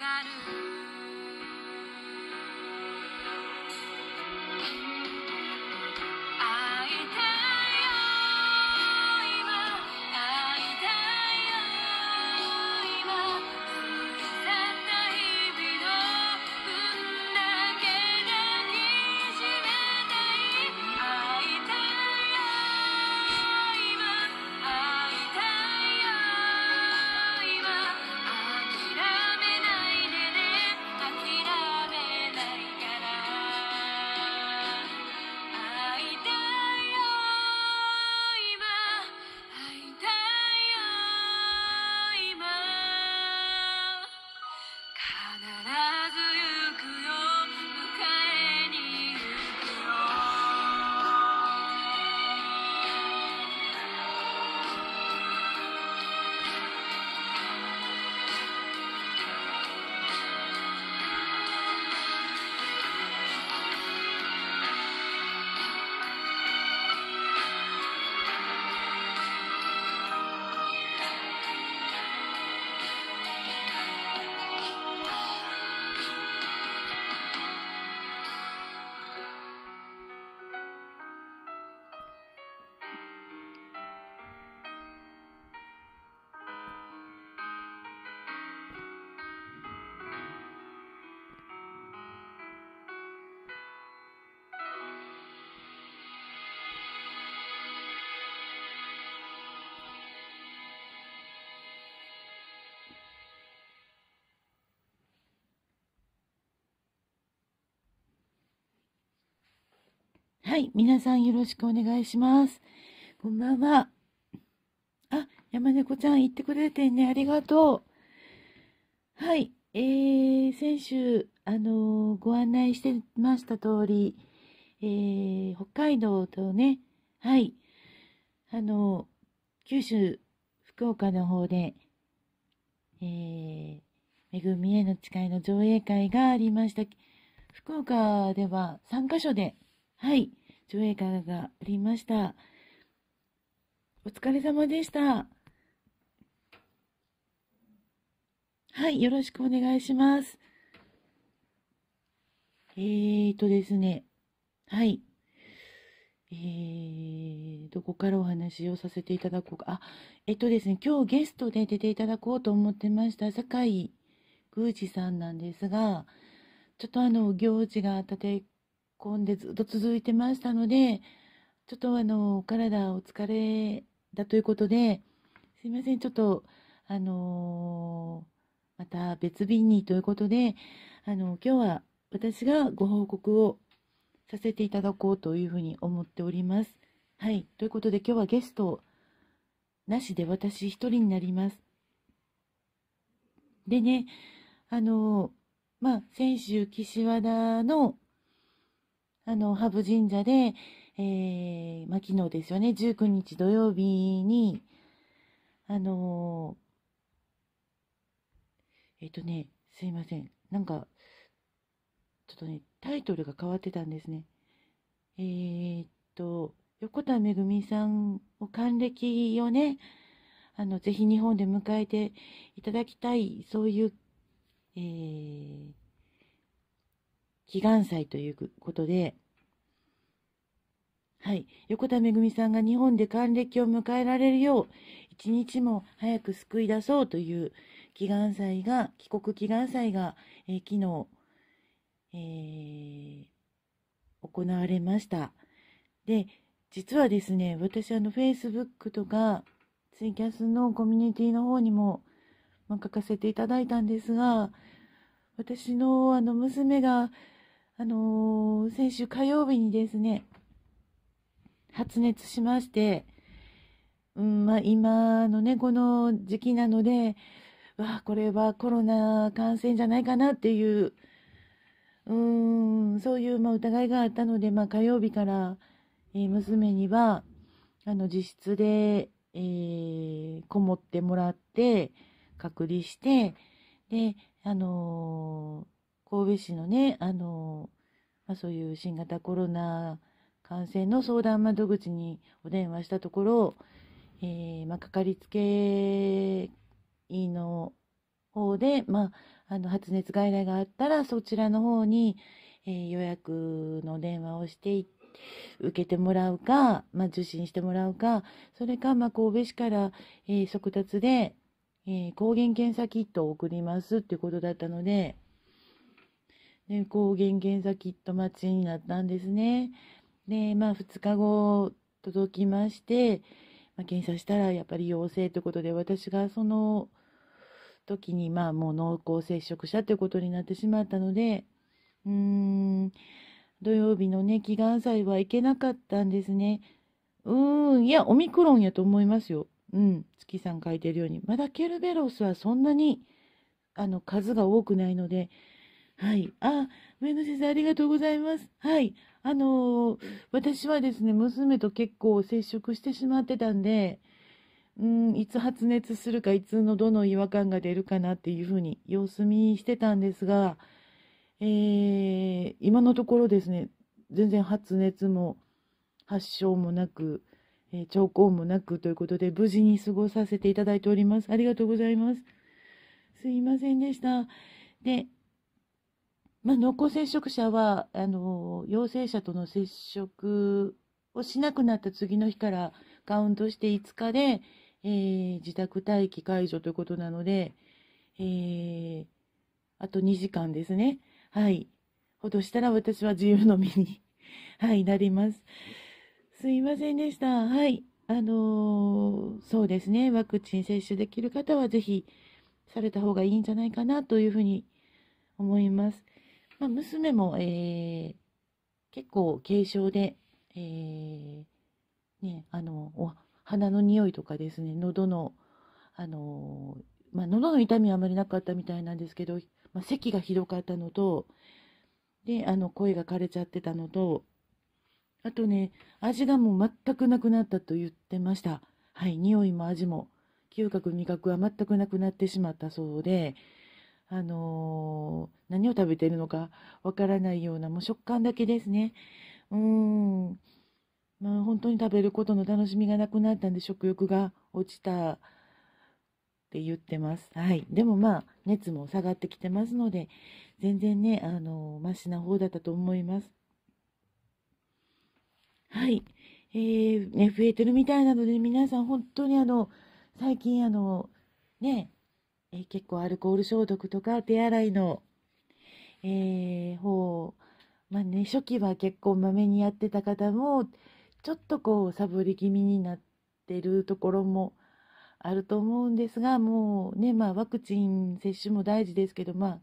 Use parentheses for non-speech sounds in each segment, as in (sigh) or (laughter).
がるはい、皆さんよろしくお願いします。こんばんは。あ、山猫ちゃん言ってくれてね、ありがとう。はい、えー、先週、あのー、ご案内してました通り、えー、北海道とね、はい、あのー、九州、福岡の方で、えー、恵みへの誓いの上映会がありました。福岡では3カ所で、はい、上映会がありました。お疲れ様でした。はい、よろしくお願いします。えーとですね、はい。えー、どこからお話をさせていただこうか。あ、えっとですね、今日ゲストで出ていただこうと思ってました、酒井宮司さんなんですが、ちょっとあの、行事が立て込んでずっと続いてましたので、ちょっとあの、お体お疲れだということで、すいません、ちょっと、あのー、また別日にということで、あの、今日は私がご報告をさせていただこうというふうに思っております。はい。ということで今日はゲストなしで私一人になります。でね、あのー、まあ、先週岸和田のあの、ハブ神社で、えー、まあ、昨日ですよね、19日土曜日に、あのー、えっ、ー、とね、すいません。なんか、ちょっとね、タイトルが変わってたんですね。えー、っと、横田めぐみさんを還暦をね、あの、ぜひ日本で迎えていただきたい、そういう、えー、祈願祭ということで、はい、横田めぐみさんが日本で還暦を迎えられるよう一日も早く救い出そうという祈願祭が帰国祈願祭が、えー、昨日、えー、行われましたで実はですね私あの Facebook とかツイキャスのコミュニティの方にも、まあ、書かせていただいたんですが私のあの娘があのー、先週火曜日にですね発熱しまして、うんまあ、今のね、この時期なので、わあ、これはコロナ感染じゃないかなっていう、うん、そういう、まあ、疑いがあったので、まあ、火曜日から、えー、娘には、あの、自室で、えー、こもってもらって、隔離して、で、あのー、神戸市のね、あのー、まあ、そういう新型コロナ感染の相談窓口にお電話したところ、えー、まあ、かかりつけ医の方で、まあ、あの発熱外来があったらそちらの方に、えー、予約の電話をして受けてもらうか、まあ、受診してもらうかそれか、ま神戸市から、えー、速達で、えー、抗原検査キットを送りますっていうことだったのでで抗原検査キット待ちになったんですね。で、まあ、2日後、届きまして、まあ、検査したらやっぱり陽性ということで、私がその時に、まあ、もう濃厚接触者ということになってしまったので、うん、土曜日のね、祈願祭は行けなかったんですね。うん、いや、オミクロンやと思いますよ。うん、月さん書いてるように。まだケルベロスはそんなに、あの、数が多くないので、はい。あ、上野先生、ありがとうございます。はい。あのー、私はですね、娘と結構接触してしまってたんで、うん、いつ発熱するか、いつのどの違和感が出るかなっていうふうに様子見してたんですが、えー、今のところですね、全然発熱も発症もなく、えー、兆候もなくということで、無事に過ごさせていただいております。ありがとうございます。すいませんでした。で、まあ、濃厚接触者はあの陽性者との接触をしなくなった次の日からカウントして5日で、えー、自宅待機解除ということなので、えー、あと2時間ですね。はい。ほどしたら私は自由の身に (laughs) はい、なります。すいませんでした。はい。あのー、そうですね。ワクチン接種できる方はぜひされた方がいいんじゃないかなというふうに思います。まあ、娘も、えー、結構軽症で、えー、ね、あのお鼻の匂いとかですね喉のあのまあ、喉の痛みはあまりなかったみたいなんですけど、まあ、咳がひどかったのとであの声が枯れちゃってたのとあとね味がもう全くなくなったと言ってましたはい匂いも味も嗅覚味覚は全くなくなってしまったそうであのー、何を食べているのかわからないような、もう食感だけですね。うん。まあ、本当に食べることの楽しみがなくなったんで、食欲が落ちたって言ってます。はい。でもまあ、熱も下がってきてますので、全然ね、あのー、マシな方だったと思います。はい。えー、ね、増えてるみたいなので、皆さん本当にあの、最近あの、ね、えー、結構アルコール消毒とか手洗いの、えー、方、まあね、初期は結構まめにやってた方も、ちょっとこう、サボり気味になってるところもあると思うんですが、もうね、まあ、ワクチン接種も大事ですけど、まあ、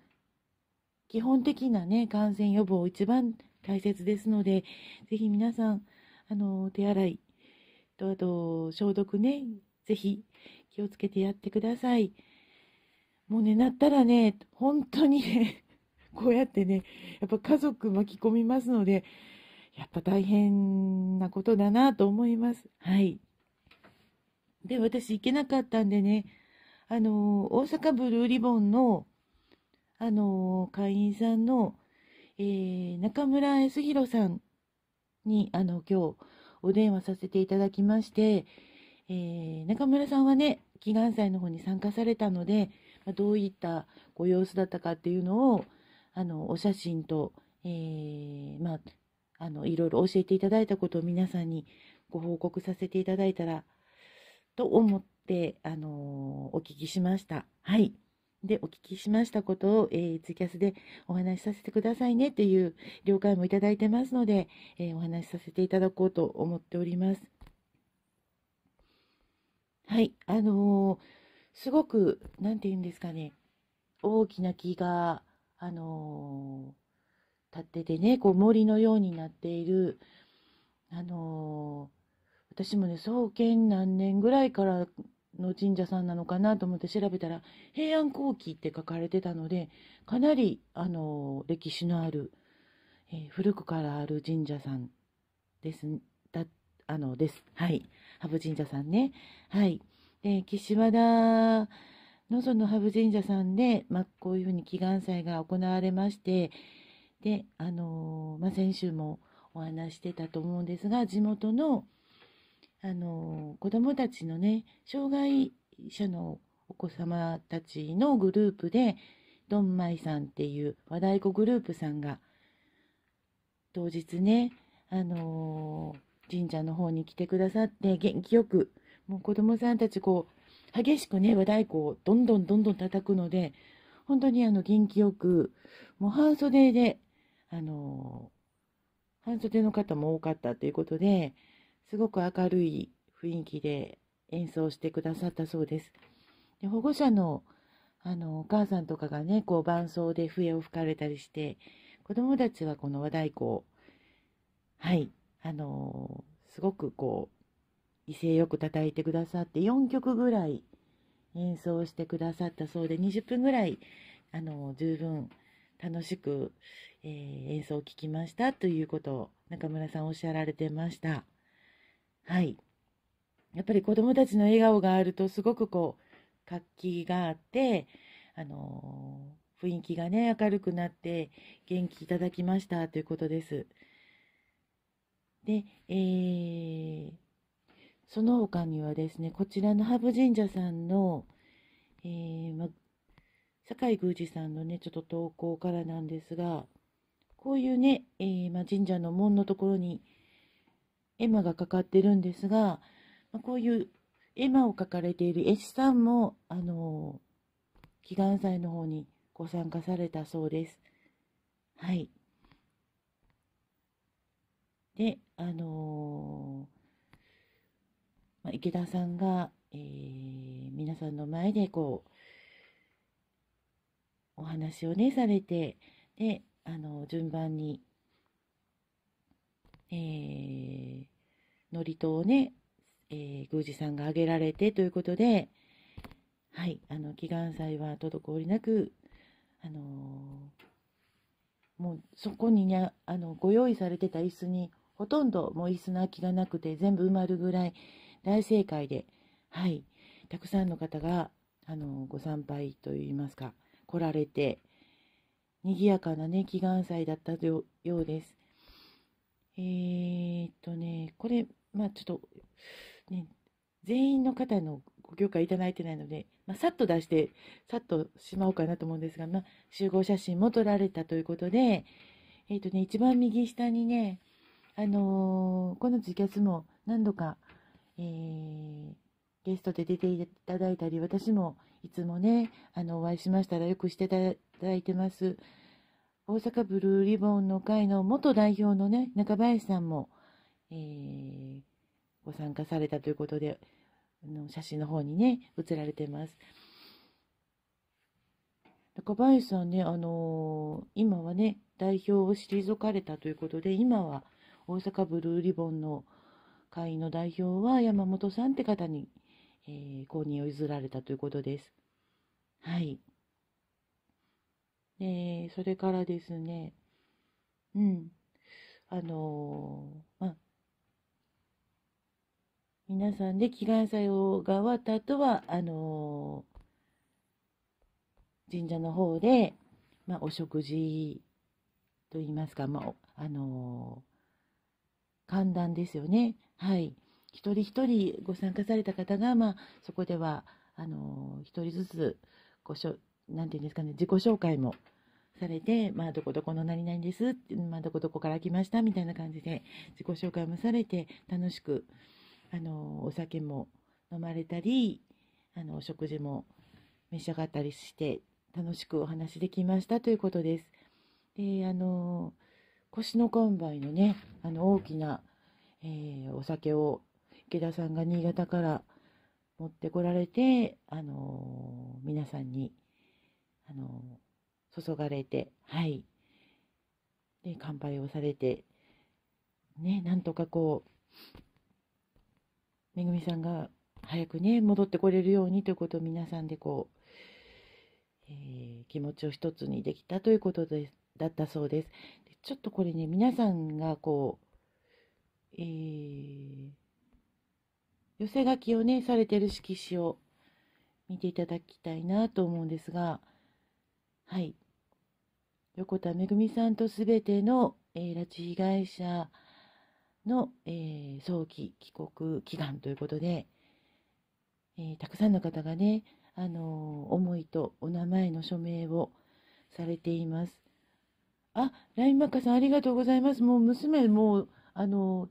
基本的なね、感染予防一番大切ですので、ぜひ皆さん、あの、手洗いと、あと、消毒ね、ぜひ気をつけてやってください。もうね、なったらね、本当にね、(laughs) こうやってね、やっぱ家族巻き込みますので、やっぱ大変なことだなと思います。はい。で、私行けなかったんでね、あの、大阪ブルーリボンの、あの、会員さんの、えー、中村康弘さんに、あの、今日、お電話させていただきまして、えー、中村さんはね、祈願祭の方に参加されたので、どういったご様子だったかっていうのをあのお写真と、えー、まあ、あのいろいろ教えていただいたことを皆さんにご報告させていただいたらと思って、あのお聞きしました。はい。で、お聞きしましたことを、えー、ツイキャスでお話しさせてくださいねっていう了解もいただいてますので、えー、お話しさせていただこうと思っております。はい、あのーすごく何て言うんですかね大きな木があのー、立っててねこう森のようになっているあのー、私もね創建何年ぐらいからの神社さんなのかなと思って調べたら平安後期って書かれてたのでかなりあのー、歴史のある、えー、古くからある神社さんですだあのですはい羽生神社さんねはい。えー、岸和田のその羽生神社さんで、まあ、こういうふうに祈願祭が行われましてで、あのー、まあ、先週もお話してたと思うんですが地元の、あのー、子どもたちのね障害者のお子様たちのグループでドンマイさんっていう和太鼓グループさんが当日ね、あの神社の方に来てくださって元気よくもう子供さんたちこう、激しくね、和太鼓をどんどんどんどん叩くので、本当にあの元気よく、もう半袖で、あのー、半袖の方も多かったということで、すごく明るい雰囲気で演奏してくださったそうです。で保護者のあのお母さんとかがね、こう伴奏で笛を吹かれたりして、子供たちはこの和太鼓を、はい、あのー、すごくこう、威勢よく叩いてくださって4曲ぐらい演奏してくださったそうで20分ぐらいあの十分楽しく、えー、演奏を聴きましたということを中村さんおっしゃられてましたはいやっぱり子どもたちの笑顔があるとすごくこう活気があってあのー、雰囲気がね明るくなって元気いただきましたということですでえーその他にはですね、こちらの羽生神社さんの、えー、ま、酒井宮司さんのね、ちょっと投稿からなんですが、こういうね、えー、ま、神社の門のところに絵馬がかかってるんですが、ま、こういう絵馬を描かれている絵師さんも、あのー、祈願祭の方にご参加されたそうです。はい。で、あのー池田さんが、えー、皆さんの前でこうお話をねされてであの順番に、えー、祝詞をね、えー、宮司さんが挙げられてということで、はい、あの祈願祭は滞りなく、あのー、もうそこにねあのご用意されてた椅子にほとんどもう椅子の空きがなくて全部埋まるぐらい大正解で、はい、たくさんの方が、あの、ご参拝といいますか、来られて、賑やかなね、祈願祭だったようです。えー、っとね、これ、まあちょっと、ね、全員の方のご許可いただいてないので、まあ、さっと出して、さっとしまおうかなと思うんですが、まあ、集合写真も撮られたということで、えっ、ー、とね、一番右下にね、あのー、このツキャスも何度かえー、ゲストで出ていただいたり、私もいつもね、あの、お会いしましたらよくしていただいてます。大阪ブルーリボンの会の元代表のね、中林さんも、えー、ご参加されたということで、あの写真の方にね、写られてます。中林さんね、あのー、今はね、代表を退かれたということで、今は大阪ブルーリボンの会の代表は山本さんって方に、えー、公認を譲られたということです。はい。えー、それからですね、うん、あのー、まあ、皆さんで祈願祭をが終わった後は、あのー、神社の方で、まあ、お食事といいますか、まあ、あのー、寒暖ですよね。はい、一人一人ご参加された方が、まあ、そこではあの一人ずつごしょなんていうんですかね自己紹介もされて、まあ、どこどこの何々ですまあ、どこどこから来ましたみたいな感じで自己紹介もされて楽しくあのお酒も飲まれたりあのお食事も召し上がったりして楽しくお話できましたということです。であの腰のコンのねあの大きなえー、お酒を池田さんが新潟から持ってこられて、あのー、皆さんに、あのー、注がれて、はい。で、乾杯をされて、ね、なんとかこう、めぐみさんが早くね、戻ってこれるようにということを皆さんでこう、えー、気持ちを一つにできたということでだったそうです。でちょっとこれね、皆さんがこう、えー、寄せ書きをね、されてる色紙を見ていただきたいなと思うんですが、はい。横田めぐみさんとすべての、えー、拉致被害者の、えー、早期帰国祈願ということで、えー、たくさんの方がね、あの思いとお名前の署名をされています。あ、ラインマッカさんありがとうございます。もう娘もう、あの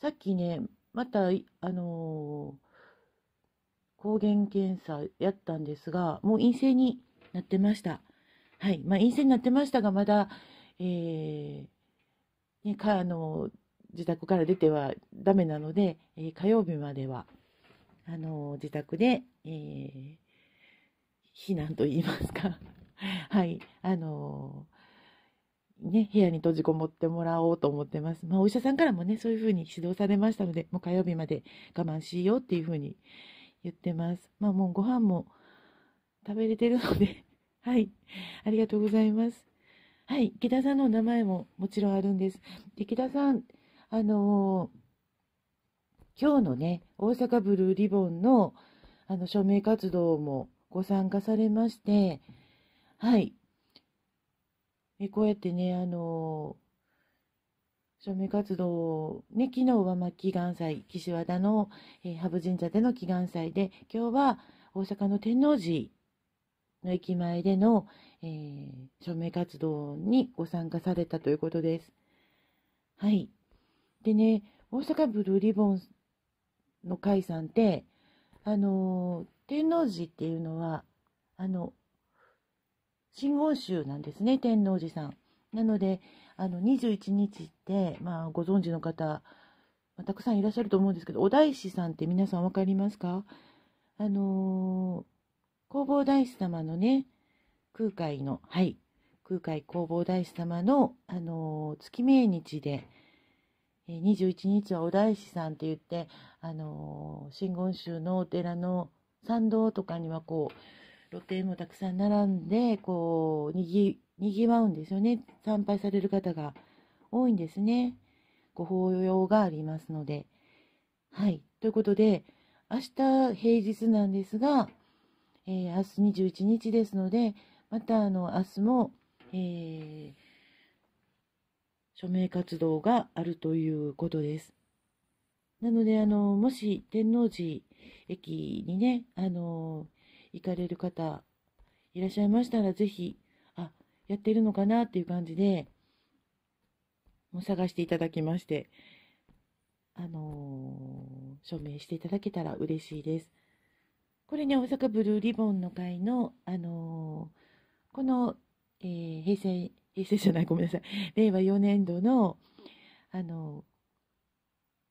さっきね、また、あのー、抗原検査やったんですが、もう陰性になってました。はい。まあ、陰性になってましたが、まだ、えー、ね、か、あのー、自宅から出てはダメなので、えー、火曜日までは、あの自宅で、えー、避難と言いますかはい、あのね、部屋に閉じこもってもらおうと思ってます。まあ、お医者さんからもね、そういうふうに指導されましたので、もう火曜日まで我慢しようっていうふうに言ってます。まあ、もうご飯も食べれてるので (laughs) はい、ありがとうございます。はい、池田さんの名前ももちろんあるんです。池田さん、あのー、今日のね、大阪ブルーリボンの、あの、署名活動もご参加されまして、はい、えこうやってね、あの署名活動、ね、昨日はま祈願祭、岸和田の、えー、羽生神社での祈願祭で、今日は大阪の天王寺の駅前での、えー、署名活動にご参加されたということです。はい。でね、大阪ブルーリボンの会さんって、あのー、天王寺っていうのは、あの、真言宗なんですね、天王寺さん。なので、あの、21日って、まあ、ご存知の方、またくさんいらっしゃると思うんですけど、お大師さんって皆さん分かりますかあのー、弘法大師様のね、空海の、はい、空海弘法大師様の、あのー、月命日で、21日はお大師さんって言って、あのー、真言宗のお寺の参道とかにはこう、露店もたくさん並んでこうにぎにぎわうんですよね参拝される方が多いんですねご法要がありますのではいということで明日平日なんですが、えー、明日21日ですのでまたあの明日も、えー、署名活動があるということですなのであのもし天王寺駅にねあの行かれる方いらっしゃいましたら、ぜひ、あ、やってるのかなっていう感じで、もう探していただきまして、あのー、署名していただけたら嬉しいです。これね、大阪ブルーリボンの会の、あのー、この、えー、平成、平成じゃない、ごめんなさい、令和4年度の、あの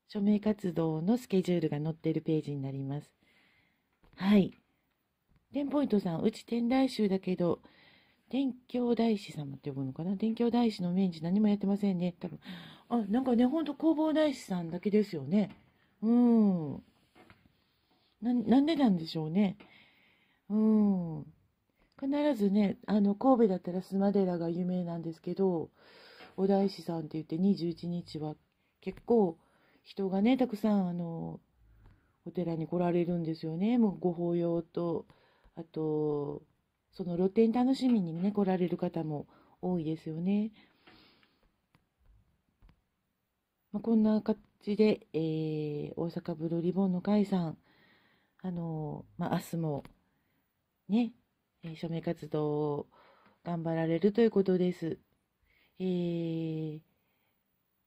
署名活動のスケジュールが載っているページになります。はい。テンポイントさん、うち天台宗だけど、天教大師様って呼ぶのかな天教大師の明治何もやってませんね。多分。あ、なんかね、ほんと工房大師さんだけですよね。うん。な、なんでなんでしょうね。うん。必ずね、あの、神戸だったら須磨寺が有名なんですけど、お大師さんって言って21日は結構人がね、たくさんあの、お寺に来られるんですよね。もうご法要と、あとその露店楽しみにね来られる方も多いですよね。まあ、こんな感じで、えー、大阪ブルーリボンの会さん、あのー、まあ、明日もね、えー、署名活動を頑張られるということです。えー、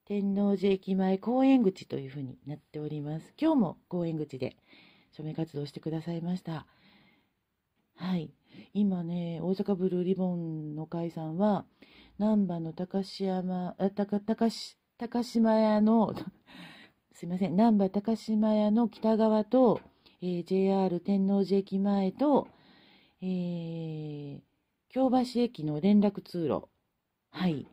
天王寺駅前公園口というふうになっております。今日も公園口で署名活動してくださいました。はい。今ね、大阪ブルーリボンの会さんは、難波の高島、高、高高島屋の (laughs) すいません、難波高島屋の北側と、えー、JR 天王寺駅前と、えー、京橋駅の連絡通路。はい。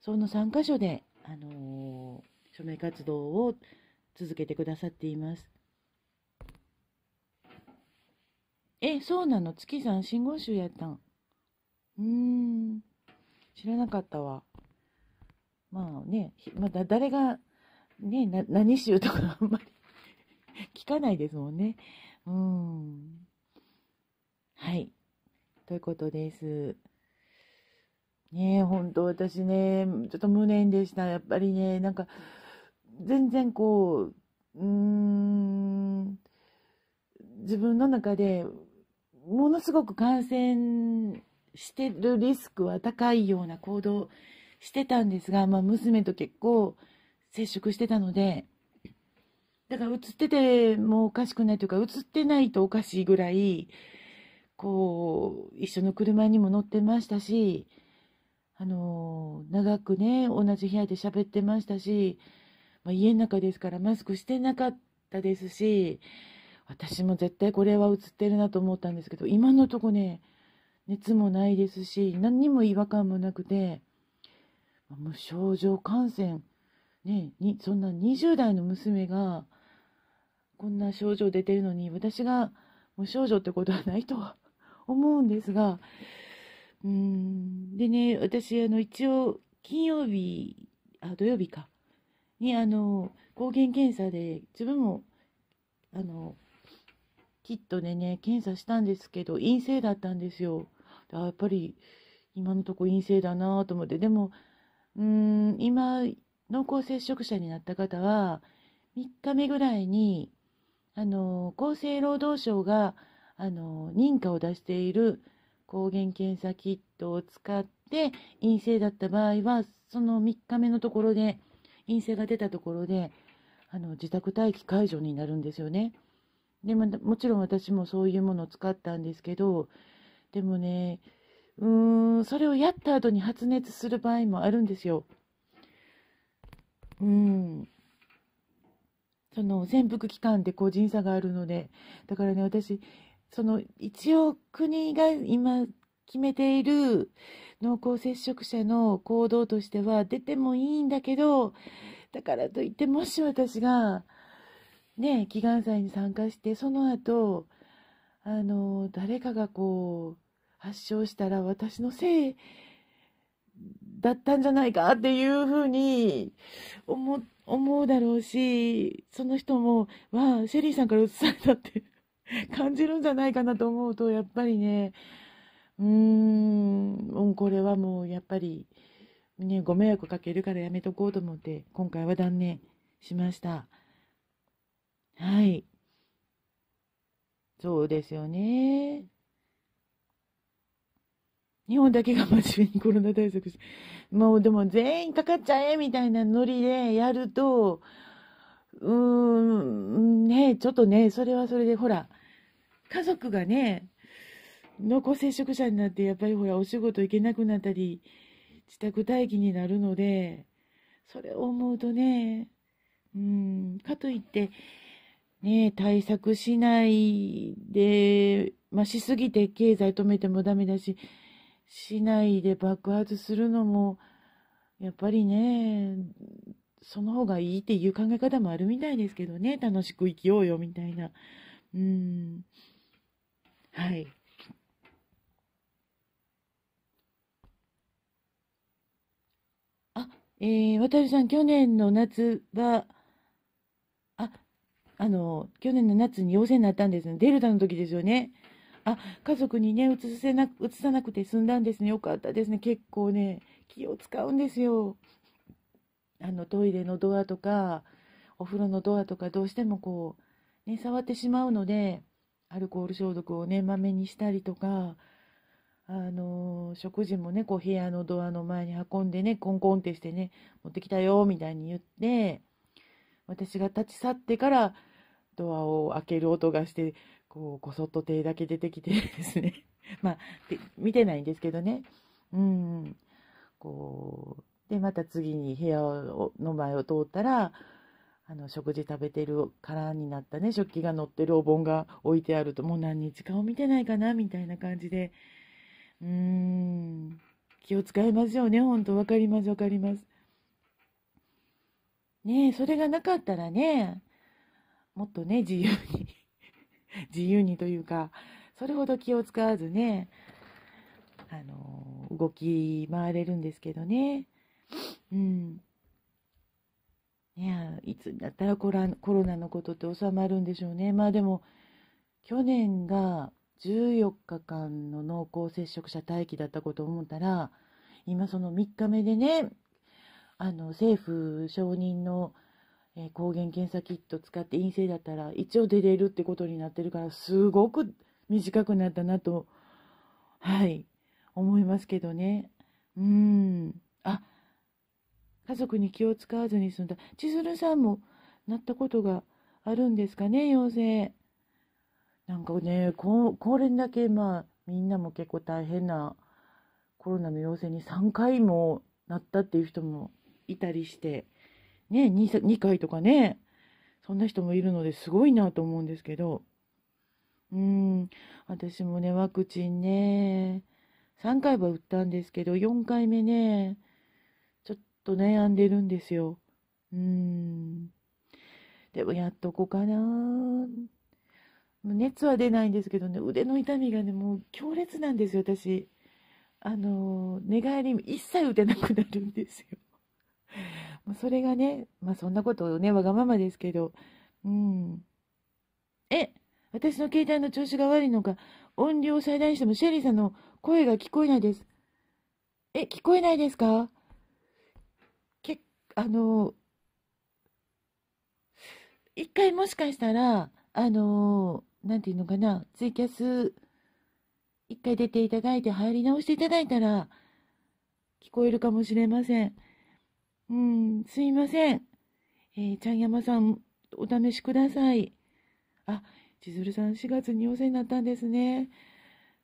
その3カ所で、あのー、署名活動を続けてくださっています。え、そうなの月さん、真言宗やったん。うーん。知らなかったわ。まあね、まだ誰が、ね、な何宗とかあんまり (laughs) 聞かないですもんね。うん。はい。ということです。ねえ、本当私ね、ちょっと無念でした。やっぱりね、なんか、全然こう、うーん、自分の中でものすごく感染してるリスクは高いような行動してたんですが、まあ、娘と結構接触してたので、だから映っててもおかしくないというか、映ってないとおかしいぐらい、こう、一緒の車にも乗ってましたし、あのー、長くね、同じ部屋で喋ってましたし、まあ、家の中ですからマスクしてなかったですし、私も絶対これは映ってるなと思ったんですけど、今のとこね、熱もないですし、何にも違和感もなくて、無症状感染、ね、にそんな20代の娘が、こんな症状出てるのに、私が無症状ってことはないとは (laughs) 思うんですが、うん、でね、私、あの、一応、金曜日、あ、土曜日か、に、あの、抗原検査で、自分も、あの、キットでね、検査したんですけど、陰性だったんですよ。やっぱり、今のとこ陰性だなと思って、でも、うん、今、濃厚接触者になった方は、3日目ぐらいに、あの、厚生労働省が、あの、認可を出している抗原検査キットを使って陰性だった場合は、その3日目のところで、陰性が出たところで、あの、自宅待機解除になるんですよね。でももちろん私もそういうものを使ったんですけどでもねうーんそれをやった後に発熱する場合もあるんですよ。うんその潜伏期間って個人差があるのでだからね私その一応国が今決めている濃厚接触者の行動としては出てもいいんだけどだからといってもし私がね、祈願祭に参加して、その後、あの、誰かがこう、発症したら私のせいだったんじゃないかっていうふうに思、思うだろうし、その人も、わあ、シェリーさんからつされたって感じるんじゃないかなと思うと、やっぱりね、うーん、これはもうやっぱり、ね、ご迷惑かけるからやめとこうと思って、今回は断念しました。はい。そうですよね。日本だけが真面目にコロナ対策して、もうでも全員かかっちゃえみたいなノリでやると、うーん、ねちょっとね、それはそれでほら、家族がね、濃厚接触者になって、やっぱりほら、お仕事行けなくなったり、自宅待機になるので、それを思うとね、うん、かといって、ね、対策しないで、まあ、しすぎて経済止めてもダメだし、しないで爆発するのも、やっぱりね、その方がいいっていう考え方もあるみたいですけどね、楽しく生きようよみたいな。うん。はい。あ、えー、渡さん、去年の夏は、あの、去年の夏に陽性になったんですね。デルタの時ですよね。あ、家族にね、うつせなく、うつさなくて済んだんですね。よかったですね。結構ね、気を使うんですよ。あの、トイレのドアとか、お風呂のドアとか、どうしてもこう、ね、触ってしまうので、アルコール消毒をね、まめにしたりとか、あのー、食事もね、こう、部屋のドアの前に運んでね、コンコンってしてね、持ってきたよ、みたいに言って、私が立ち去ってからドアを開ける音がして、こう、こそっと手だけ出てきてですね (laughs) まあ、見てないんですけどね。うん。こう、で、また次に部屋の前を通ったら、あの、食事食べてる空になったね、食器が乗ってるお盆が置いてあると、もう何日かを見てないかな、みたいな感じで。うーん。気を使いますよね、ほんと。わかります、わかります。ねそれがなかったらね、もっとね、自由に (laughs) 自由にというか、それほど気を使わずね、あの、動き回れるんですけどね。うん。やいつになったらコロコロナのことって収まるんでしょうね。まあでも、去年が14日間の濃厚接触者待機だったことを思ったら、今その3日目でね、あの政府承認の、抗原検査キット使って陰性だったら一応出れるってことになってるからすごく短くなったなとはい思いますけどねうんあ家族に気を使わずに済んだ千鶴さんもなったことがあるんですかね陽性なんかねここれだけまあみんなも結構大変なコロナの陽性に3回もなったっていう人もいたりして、ね、2, 2回とかね、そんな人もいるのですごいなと思うんですけど、うん、私もね、ワクチンね、3回は打ったんですけど、4回目ね、ちょっと悩んでるんですよ。うん。でもやっとこうかな。熱は出ないんですけどね、腕の痛みがね、もう強烈なんですよ、私。あの、寝返り一切打てなくなるんですよ。もうそれがね、まあそんなことをね、わがままですけど、うん。え、私の携帯の調子が悪いのか、音量を最大にしてもシェリーさんの声が聞こえないです。え、聞こえないですかけ、あの、一回もしかしたら、あの、なんていうのかな、ツイキャス、一回出ていただいて入り直していただいたら、聞こえるかもしれません。うん、すいません。えー、ちゃんやまさん、お試しください。あ、千鶴さん、4月に陽性になったんですね。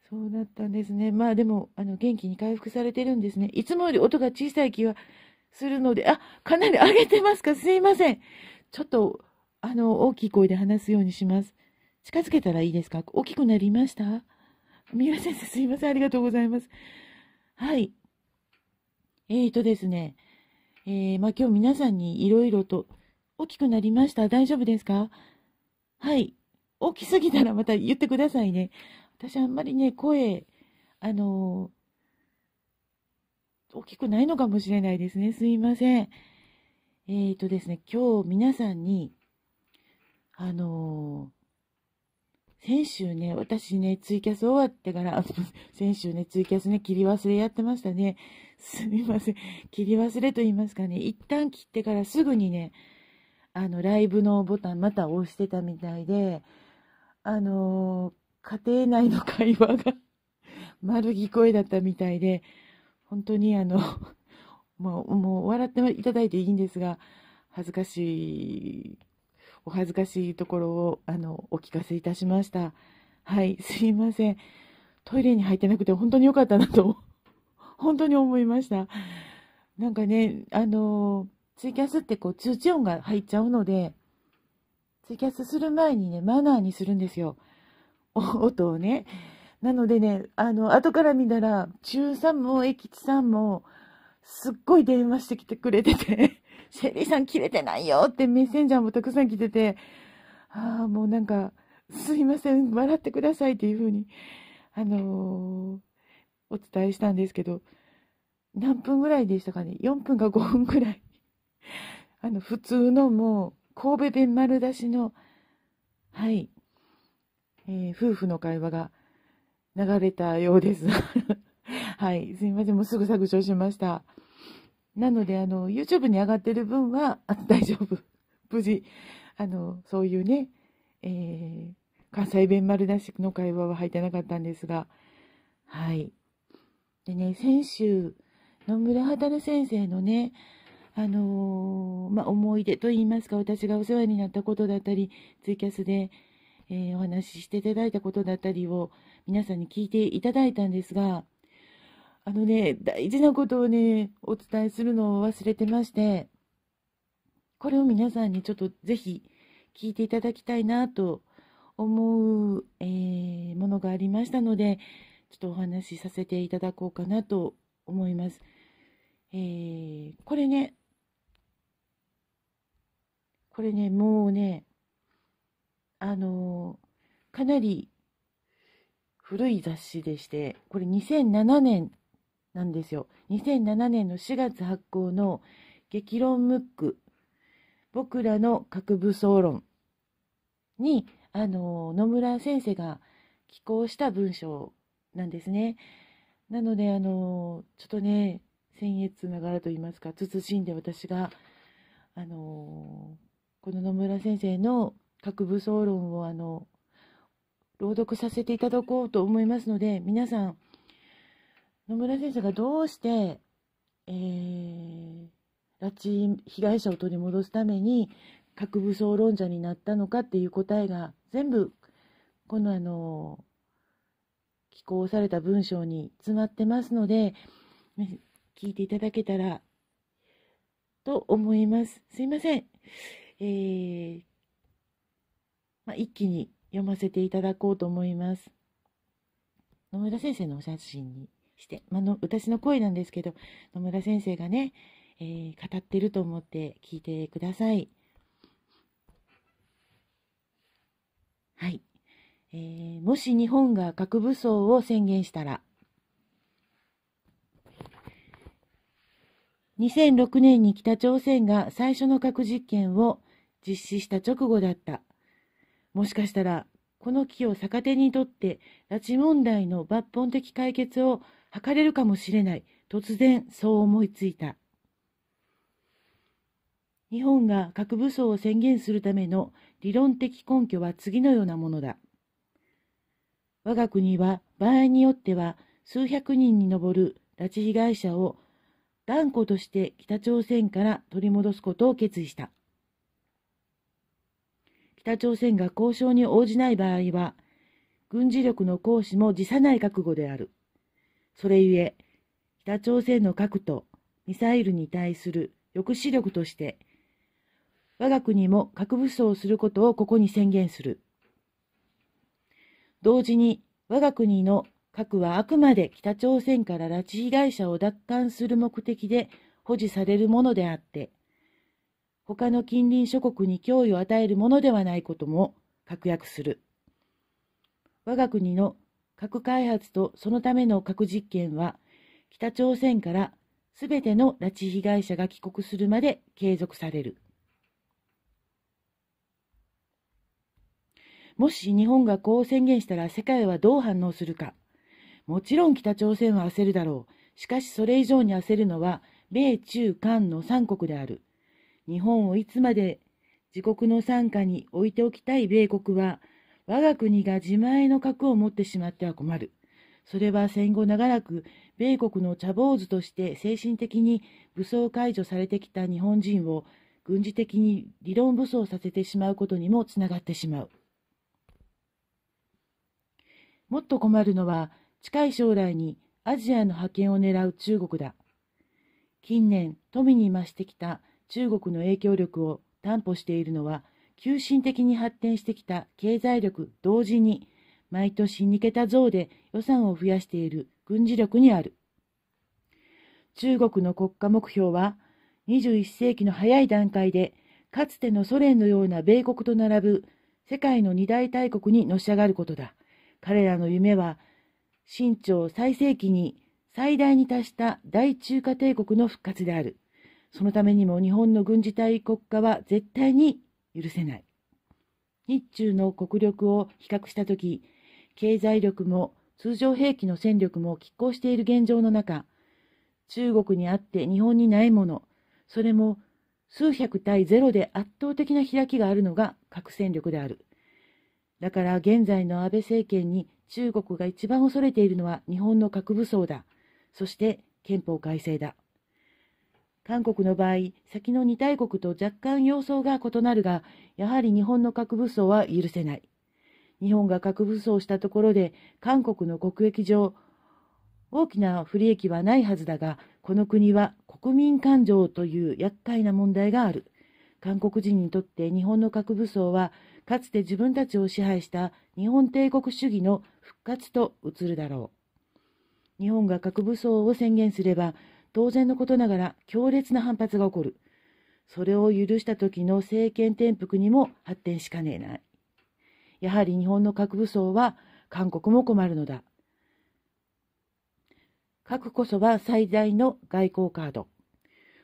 そうだったんですね。まあでも、あの、元気に回復されてるんですね。いつもより音が小さい気はするので、あ、かなり上げてますかすいません。ちょっと、あの、大きい声で話すようにします。近づけたらいいですか大きくなりました三浦先生、すいません。ありがとうございます。はい。えーとですね。えー、まあ、今日皆さんにいろいろと、大きくなりました大丈夫ですかはい。大きすぎたらまた言ってくださいね。私あんまりね、声、あのー、大きくないのかもしれないですね。すいません。えっ、ー、とですね、今日皆さんに、あのー、先週ね、私ね、ツイキャス終わってから、(laughs) 先週ね、ツイキャスね、切り忘れやってましたね。すみません。切り忘れと言いますかね。一旦切ってからすぐにね、あの、ライブのボタンまた押してたみたいで、あのー、家庭内の会話が (laughs) 丸聞こえだったみたいで、本当にあの (laughs) もう、もう笑っていただいていいんですが、恥ずかしい、お恥ずかしいところを、あの、お聞かせいたしました。はい、すいません。トイレに入ってなくて本当に良かったなと本当に思いました。なんかね、あのー、ツイキャスってこう通知音が入っちゃうので、ツイキャスする前にね、マナーにするんですよ。(laughs) 音をね。なのでね、あの、後から見たら、中さんも駅地さんも、すっごい電話してきてくれててシェ (laughs) リーさん切れてないよってメッセンジャーもたくさん来てて、ああ、もうなんか、すいません、笑ってくださいっていうふうに、あのーお伝えしたんですけど、何分ぐらいでしたかね ?4 分か5分ぐらい。(laughs) あの、普通のもう、神戸弁丸出しの、はい、えー、夫婦の会話が流れたようです。(laughs) はい、すいません、もうすぐ削除しました。なので、あの、YouTube に上がってる分は、あ大丈夫。(laughs) 無事、あの、そういうね、えー、関西弁丸出しの会話は入ってなかったんですが、はい。でね、先週、野村畑先生のね、あのー、まあ、思い出と言いますか、私がお世話になったことだったり、ツイキャスで、えー、お話ししていただいたことだったりを、皆さんに聞いていただいたんですが、あのね、大事なことをね、お伝えするのを忘れてまして、これを皆さんにちょっとぜひ聞いていただきたいなと思う、えー、ものがありましたので、ちょっとお話しさせていただこうかなと思います。えー、これね、これね、もうね、あのー、かなり古い雑誌でして、これ2007年なんですよ。2007年の4月発行の激論ムック、僕らの核武装論に、あのー、野村先生が寄稿した文章なんですね。なので、あの、ちょっとね、僭越ながらと言いますか、慎んで私が、あの、この野村先生の核武装論を、あの、朗読させていただこうと思いますので、皆さん、野村先生がどうして、えー、拉致被害者を取り戻すために核武装論者になったのかっていう答えが全部このあの寄稿された文章に詰まってますので、聞いていただけたらと思います。すいません。えー、まあ、一気に読ませていただこうと思います。野村先生のお写真にして、まあ、の私の声なんですけど、野村先生がね、えー、語ってると思って聞いてください。はい。えー、もし日本が核武装を宣言したら、2006年に北朝鮮が最初の核実験を実施した直後だった。もしかしたら、この機を逆手にとって、拉致問題の抜本的解決を図れるかもしれない。突然、そう思いついた。日本が核武装を宣言するための理論的根拠は次のようなものだ。我が国は場合によっては数百人に上る拉致被害者を断固として北朝鮮から取り戻すことを決意した。北朝鮮が交渉に応じない場合は、軍事力の行使も辞さない覚悟である。それゆえ、北朝鮮の核とミサイルに対する抑止力として、我が国も核武装することをここに宣言する。同時に我が国の核はあくまで北朝鮮から拉致被害者を奪還する目的で保持されるものであって、他の近隣諸国に脅威を与えるものではないことも確約する。我が国の核開発とそのための核実験は、北朝鮮からすべての拉致被害者が帰国するまで継続される。もし日本がこう宣言したら世界はどう反応するか。もちろん北朝鮮は焦るだろう。しかしそれ以上に焦るのは米中韓の3国である。日本をいつまで自国の傘下に置いておきたい米国は、我が国が自前の核を持ってしまっては困る。それは戦後長らく米国の茶坊主として精神的に武装解除されてきた日本人を軍事的に理論武装させてしまうことにもつながってしまう。もっと困るのは近い将来にアジアの覇権を狙う中国だ。近年富に増してきた中国の影響力を担保しているのは急進的に発展してきた経済力同時に毎年2桁増で予算を増やしている軍事力にある。中国の国家目標は21世紀の早い段階でかつてのソ連のような米国と並ぶ世界の二大大国にのし上がることだ。彼らの夢は、清朝最盛期に最大に達した大中華帝国の復活である。そのためにも日本の軍事大国家は絶対に許せない。日中の国力を比較したとき、経済力も通常兵器の戦力も拮抗している現状の中、中国にあって日本にないもの、それも数百対ゼロで圧倒的な開きがあるのが核戦力である。だから現在の安倍政権に中国が一番恐れているのは日本の核武装だ。そして憲法改正だ。韓国の場合、先の二大国と若干様相が異なるが、やはり日本の核武装は許せない。日本が核武装したところで、韓国の国益上、大きな不利益はないはずだが、この国は国民感情という厄介な問題がある。韓国人にとって日本の核武装はかつて自分たちを支配した日本帝国主義の復活と移るだろう。日本が核武装を宣言すれば、当然のことながら強烈な反発が起こる。それを許した時の政権転覆にも発展しかねない。やはり日本の核武装は韓国も困るのだ。核こそは最大の外交カード。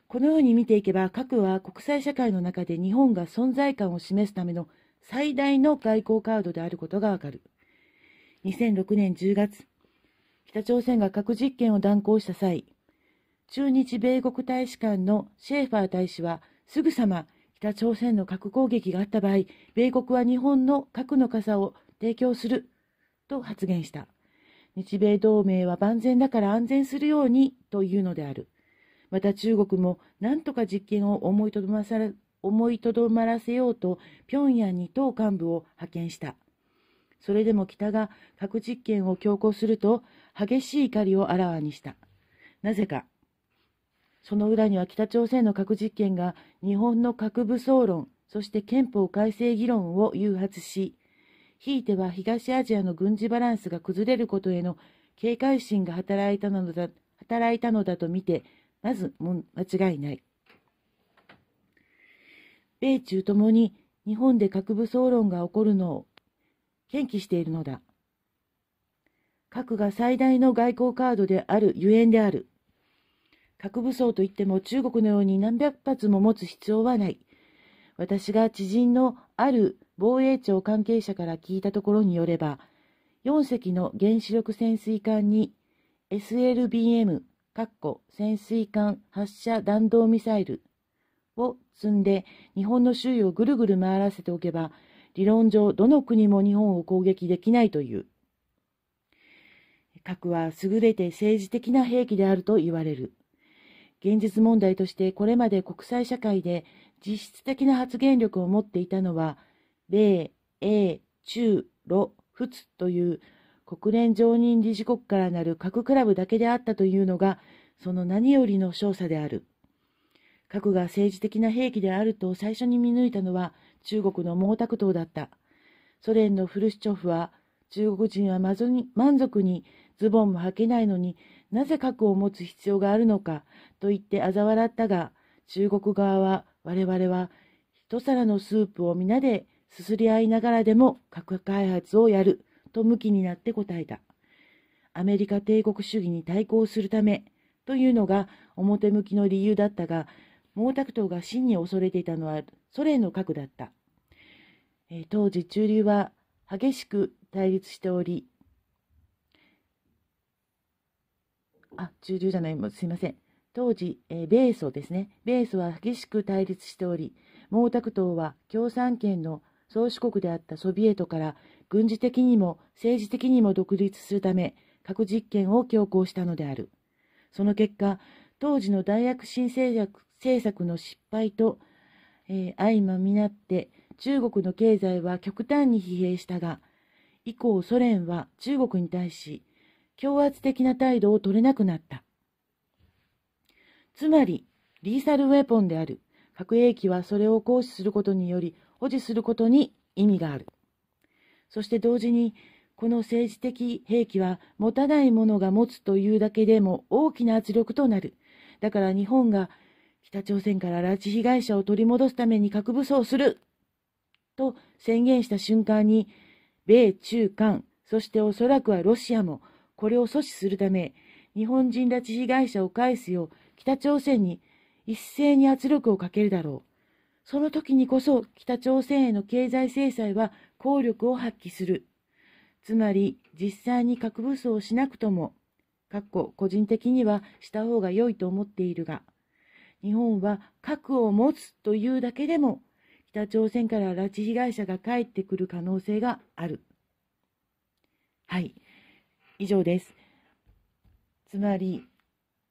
このように見ていけば核は国際社会の中で日本が存在感を示すための最大の外交カードであることがわかる。2006年10月、北朝鮮が核実験を断行した際、駐日米国大使館のシェーファー大使はすぐさま北朝鮮の核攻撃があった場合、米国は日本の核の傘を提供すると発言した。日米同盟は万全だから安全するようにというのである。また中国も何とか実験を思いとどまさ思いとどまらせようと平壌に党幹部を派遣した。それでも北が核実験を強行すると激しい怒りをあらわにした。なぜか、その裏には北朝鮮の核実験が日本の核武装論、そして憲法改正議論を誘発し、ひいては東アジアの軍事バランスが崩れることへの警戒心が働いたのだ働いたのだと見て、まず間違いない。米中ともに日本で核武装論が起こるのを堅気しているのだ。核が最大の外交カードであるゆえんである。核武装といっても中国のように何百発も持つ必要はない。私が知人のある防衛庁関係者から聞いたところによれば、4隻の原子力潜水艦に SLBM、潜水艦発射弾道ミサイル、を積んで日本の周囲をぐるぐる回らせておけば理論上どの国も日本を攻撃できないという核は優れて政治的な兵器であると言われる現実問題としてこれまで国際社会で実質的な発言力を持っていたのは米英中ロ仏という国連常任理事国からなる核クラブだけであったというのがその何よりの勝者である。核が政治的な兵器であると最初に見抜いたのは中国の毛沢東だった。ソ連のフルシチョフは中国人は満足にズボンも履けないのになぜ核を持つ必要があるのかと言って嘲笑ったが中国側は我々は一皿のスープを皆ですすり合いながらでも核開発をやると向きになって答えた。アメリカ帝国主義に対抗するためというのが表向きの理由だったが毛沢東が真に恐れていたのはソ連の核だった。えー、当時中流は激しく対立しており、あ、中流じゃない、すいません。当時、えー、米ソですね。米ソは激しく対立しており、毛沢東は共産圏の宗主国であったソビエトから軍事的にも政治的にも独立するため核実験を強行したのである。その結果、当時の大躍進政策政策の失敗と、えー、相まみなって中国の経済は極端に疲弊したが、以降ソ連は中国に対し強圧的な態度を取れなくなった。つまり、リーサルウェポンである核兵器はそれを行使することにより保持することに意味がある。そして同時に、この政治的兵器は持たない者が持つというだけでも大きな圧力となる。だから日本が北朝鮮から拉致被害者を取り戻すために核武装すると宣言した瞬間に、米中韓、そしておそらくはロシアも、これを阻止するため、日本人拉致被害者を返すよう北朝鮮に一斉に圧力をかけるだろう。その時にこそ北朝鮮への経済制裁は効力を発揮する。つまり実際に核武装をしなくとも、かっこ個人的にはした方が良いと思っているが、日本は核を持つというだけでも北朝鮮から拉致被害者が帰ってくる可能性がある。はい。以上です。つまり、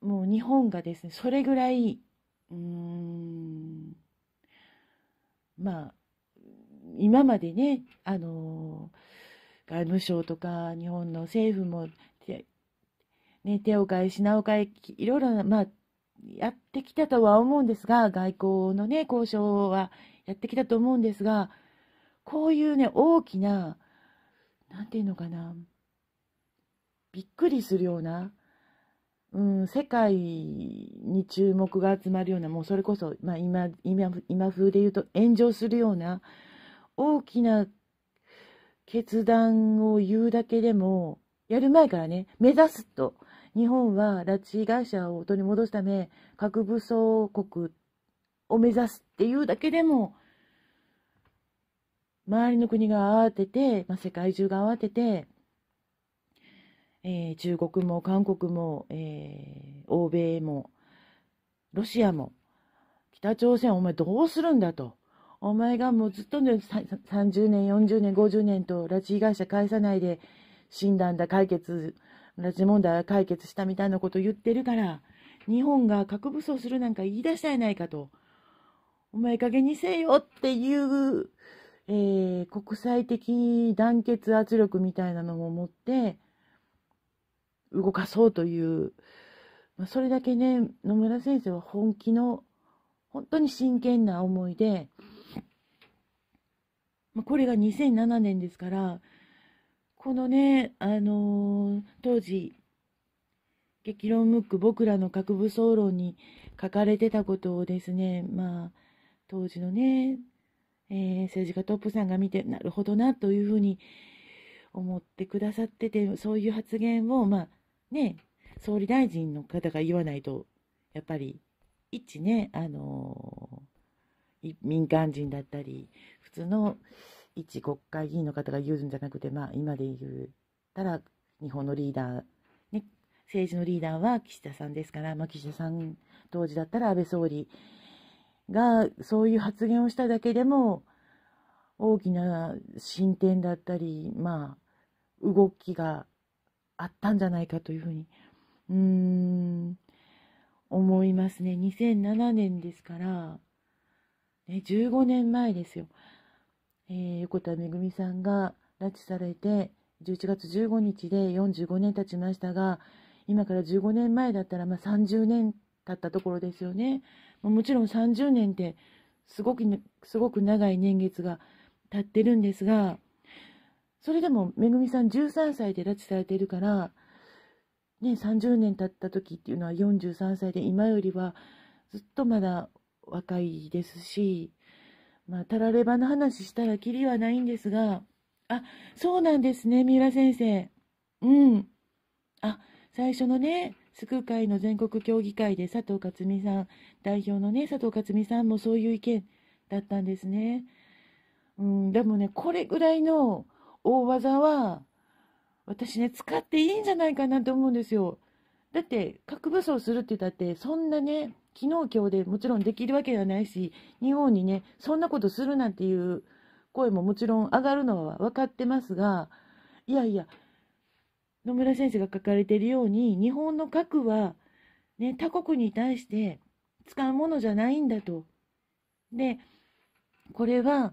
もう日本がですね、それぐらい、うーん、まあ、今までね、あのー、外務省とか日本の政府もね、手を変え品を変えいろいろな、まあ、やってきたとは思うんですが、外交のね、交渉はやってきたと思うんですが、こういうね、大きな、なんていうのかな、びっくりするような、うん、世界に注目が集まるような、もうそれこそ、まあ今、今、今風で言うと炎上するような、大きな決断を言うだけでも、やる前からね、目指すと日本は拉致被害者を取り戻すため核武装国を目指すっていうだけでも周りの国が慌てて、まあ、世界中が慌てて、えー、中国も韓国も、えー、欧米もロシアも北朝鮮お前どうするんだと。お前がもうずっと、ね、30年、40年、50年と拉致被害者返さないで死んだんだ、解決拉致問題は解決したみたいなことを言ってるから、日本が核武装するなんか言い出したやないかと。お前か減にせよっていう、えー、国際的団結圧力みたいなのを持って、動かそうという、まあ、それだけね、野村先生は本気の、本当に真剣な思いで、まあ、これが2007年ですから、このね、あのー、当時、激論ムック僕らの核武装論に書かれてたことをですね、まあ、当時のね、えー、政治家トップさんが見て、なるほどなというふうに思ってくださってて、そういう発言を、まあ、ね、総理大臣の方が言わないと、やっぱり、一ね、あのー、民間人だったり、普通の、一国会議員の方が言うんじゃなくて、まあ、今で言ったら日本のリーダー、ね、政治のリーダーは岸田さんですから、まあ、岸田さん当時だったら安倍総理がそういう発言をしただけでも大きな進展だったり、まあ、動きがあったんじゃないかというふうにうーん思いますね2007年ですから、ね、15年前ですよ。えー、横田めぐみさんが拉致されて、11月15日で45年経ちましたが、今から15年前だったら、まあ、30年経ったところですよね。もちろん30年ってすごく、すごく長い年月が経ってるんですが、それでもめぐみさん13歳で拉致されてるから、ね、30年経った時っていうのは43歳で今よりはずっとまだ若いですし、まあ、たらればの話したらきりはないんですが、あ、そうなんですね、三浦先生。うん。あ、最初のね、救う会の全国協議会で佐藤克美さん、代表のね、佐藤克美さんもそういう意見だったんですね。うん、でもね、これぐらいの大技は、私ね、使っていいんじゃないかなと思うんですよ。だって、核武装するって言ったって、そんなね、昨日今日でもちろんできるわけではないし、日本にね、そんなことするなんていう声ももちろん上がるのは分かってますが、いやいや、野村先生が書かれているように、日本の核は、ね、他国に対して使うものじゃないんだと。で、これは、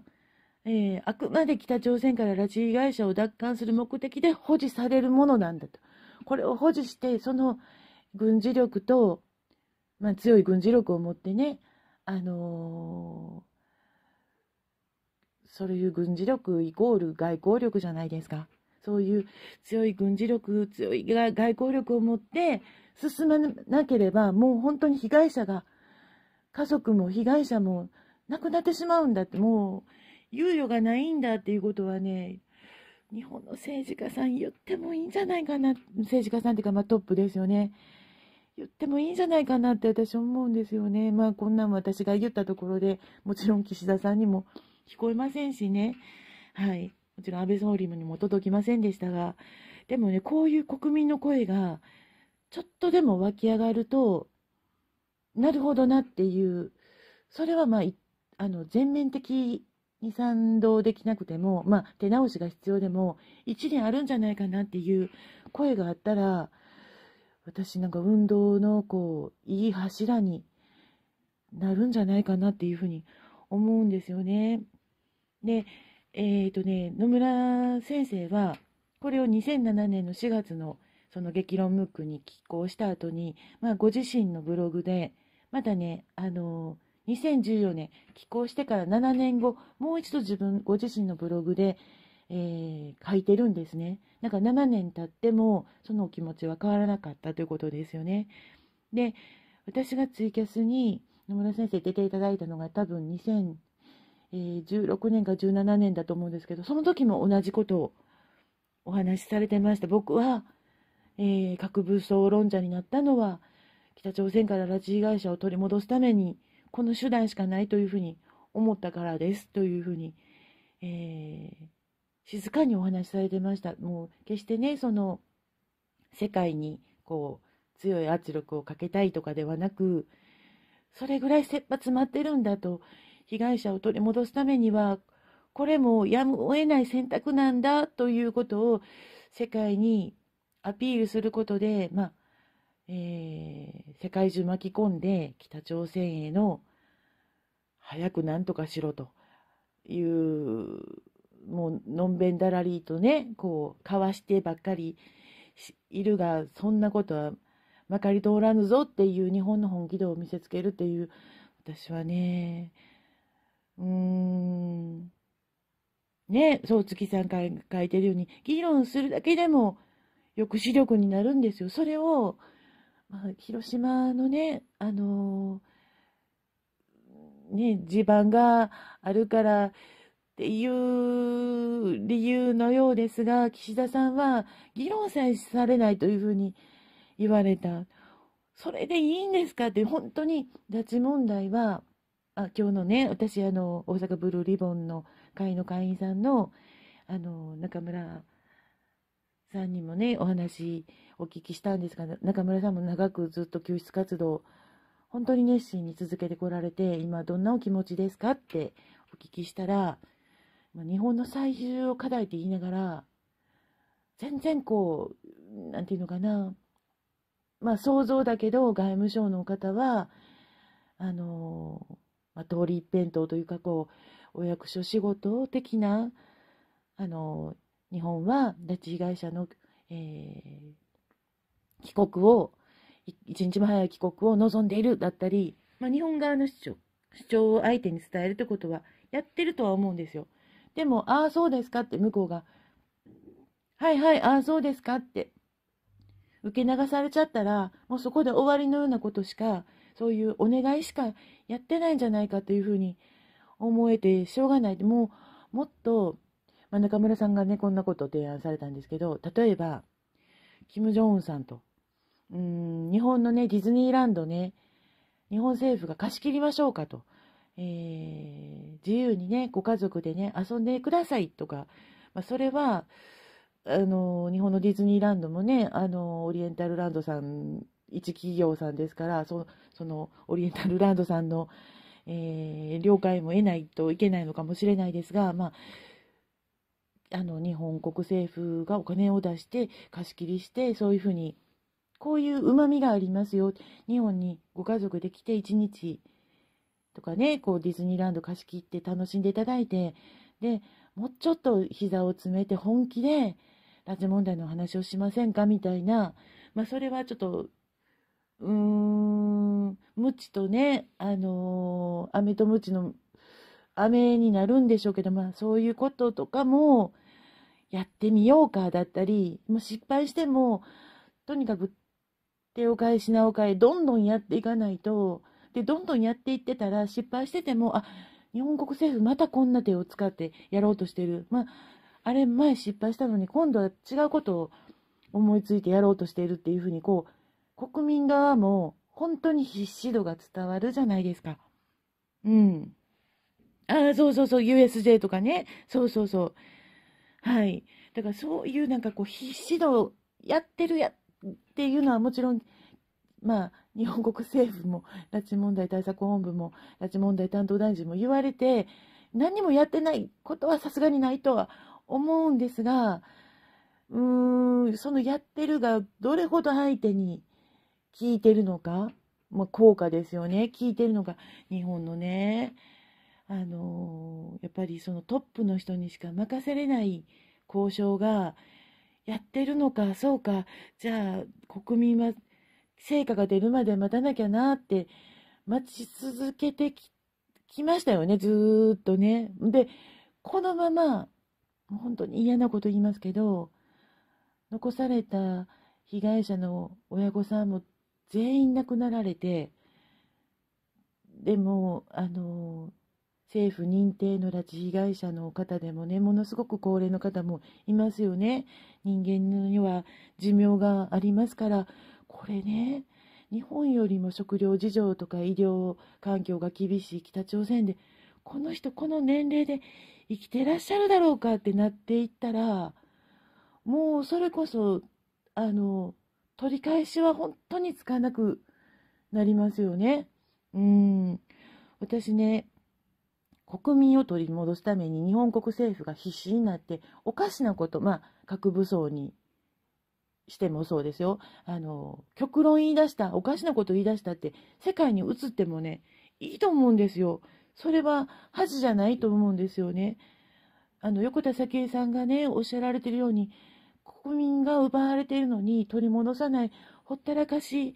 えー、あくまで北朝鮮から拉致被害者を奪還する目的で保持されるものなんだと。これを保持して、その軍事力とまあ、強い軍事力を持ってね、あのー、そういう軍事力イコール外交力じゃないですか。そういう強い軍事力、強い外交力を持って進まなければ、もう本当に被害者が、家族も被害者も亡くなってしまうんだって、もう猶予がないんだっていうことはね、日本の政治家さん言ってもいいんじゃないかな。政治家さんっていうか、まあトップですよね。言ってもいいんじゃないかなって私思うんですよね。まあこんなん私が言ったところでもちろん岸田さんにも聞こえませんしね。はい。もちろん安倍総理にも届きませんでしたが、でもね、こういう国民の声がちょっとでも湧き上がると、なるほどなっていう、それはまあ、あの、全面的に賛同できなくても、まあ、手直しが必要でも、一理あるんじゃないかなっていう声があったら、私なんか運動のこういい柱になるんじゃないかなっていうふうに思うんですよね。でえっ、ー、とね野村先生はこれを2007年の4月のその激論ムックに寄稿した後に、まあ、ご自身のブログでまだねあの2014年寄稿してから7年後もう一度自分ご自身のブログで、えー、書いてるんですね。なんか7年経ってもその気持ちは変わらなかったということですよね。で私がツイキャスに野村先生出ていただいたのが多分2016年か17年だと思うんですけどその時も同じことをお話しされてました僕は、えー、核武装論者になったのは北朝鮮から拉致被害者を取り戻すためにこの手段しかないというふうに思ったからですというふうに、えー、静かにお話しされてました。もう決してね、その世界にこう強い圧力をかけたいとかではなく、それぐらい切羽詰まってるんだと、被害者を取り戻すためには、これもやむを得ない選択なんだということを世界にアピールすることで、まあ、えー、世界中巻き込んで北朝鮮への早くなんとかしろというもうのんべんだらりとねこうかわしてばっかりいるがそんなことはまかり通らぬぞっていう日本の本気度を見せつけるっていう私はねうーんねそう月さんが書いてるように議論するだけでも抑止力になるんですよ。それを、まあ、広島のね、あのー、ね、地盤があるから、っていう理由のようですが、岸田さんは議論さえされないというふうに言われた。それでいいんですかって、本当に拉致問題は、あ今日のね、私、あの、大阪ブルーリボンの会の会員さんの、あの、中村さんにもね、お話お聞きしたんですが、中村さんも長くずっと救出活動、本当に熱心に続けてこられて、今どんなお気持ちですかってお聞きしたら、まあ、日本の最重要課題って言いながら全然こうなんていうのかなまあ想像だけど外務省の方はあのまあ、通り一辺倒というかこうお役所仕事的なあの日本は拉致被害者の、えー、帰国を一日も早い帰国を望んでいるだったり、まあ、日本側の主張主張を相手に伝えるということはやってるとは思うんですよ。でも、ああ、そうですかって向こうが、はいはい、ああ、そうですかって、受け流されちゃったら、もうそこで終わりのようなことしか、そういうお願いしかやってないんじゃないかというふうに思えてしょうがない。もう、もっと、まあ、中村さんがね、こんなことを提案されたんですけど、例えば、キム・ジョンウンさんと、うん、日本のね、ディズニーランドね、日本政府が貸し切りましょうかと。えー、自由にね、ご家族でね、遊んでくださいとか、まあ、それは、あの、日本のディズニーランドもね、あの、オリエンタルランドさん、一企業さんですから、そその、オリエンタルランドさんの、えー、了解も得ないといけないのかもしれないですが、まあ、あの日本国政府がお金を出して貸し切りしてそういうふうにこういううまみがありますよ日本にご家族で来て1日とかね、こうディズニーランド貸し切って楽しんでいただいて、で、もうちょっと膝を詰めて本気で、拉致問題の話をしませんかみたいな、まあ、それはちょっと、うーん、無知とね、あのー、飴と無知の、飴になるんでしょうけど、まあ、そういうこととかも、やってみようか、だったり、もう失敗しても、とにかく、手を返しなおかえ、どんどんやっていかないと、で、どんどんやっていってたら失敗してても、あ、日本国政府またこんな手を使ってやろうとしてる。まあ、あれ前失敗したのに今度は違うことを思いついてやろうとしているっていうふうに、こう、国民側も本当に必死度が伝わるじゃないですか。うん。ああ、そうそうそう、USJ とかね。そうそうそう。はい。だからそういうなんかこう必死度やってるやっていうのはもちろんまあ、日本国政府も、拉致問題対策本部も、拉致問題担当大臣も言われて、何もやってないことはさすがにないとは思うんですが、うーん、そのやってるが、どれほど相手に聞いてるのか、まあ、効果ですよね。聞いてるのが、日本のね、あのー、やっぱりそのトップの人にしか任せれない交渉が、やってるのか、そうか、じゃあ、国民は成果が出るまで待たなきゃなって待ち続けてきましたよね、ずっとね。で、このまま、本当に嫌なこと言いますけど、残された被害者の親御さんも全員亡くなられて、でも、あの、政府認定の拉致被害者の方でもね、ものすごく高齢の方もいますよね。人間には寿命がありますから、これね、日本よりも食料事情とか医療環境が厳しい北朝鮮で、この人この年齢で生きてらっしゃるだろうかってなっていったら、もうそれこそ、あの、取り返しは本当につかなくなりますよね。うん。私ね、国民を取り戻すために日本国政府が必死になっておかしなこと、まあ、核武装にしてもそうですよ。あの、極論言い出した、おかしなこと言い出したって、世界に移ってもね、いいと思うんですよ。それは恥じゃないと思うんですよね。あの、横田早紀江さんがね、おっしゃられてるように、国民が奪われているのに取り戻さない、ほったらかし、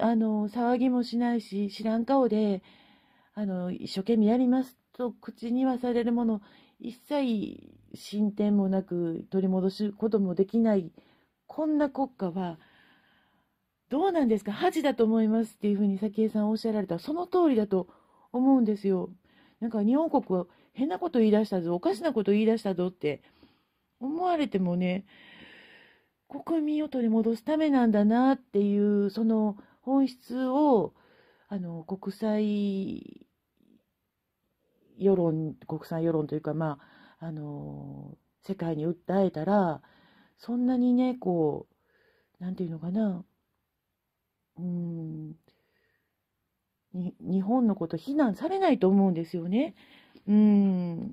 あの、騒ぎもしないし、知らん顔で、あの、一生懸命やりますと口にはされるもの、一切進展もなく取り戻すこともできないこんな国家は、どうなんですか恥だと思いますっていうふうに早紀江さんおっしゃられた。その通りだと思うんですよ。なんか日本国は変なこと言い出したぞ、おかしなこと言い出したぞって思われてもね、国民を取り戻すためなんだなっていう、その本質を、あの、国際世論、国際世論というか、まあ、あの、世界に訴えたら、そんなにねこう何て言うのかなうん日本のこと非難されないと思うんですよね。うん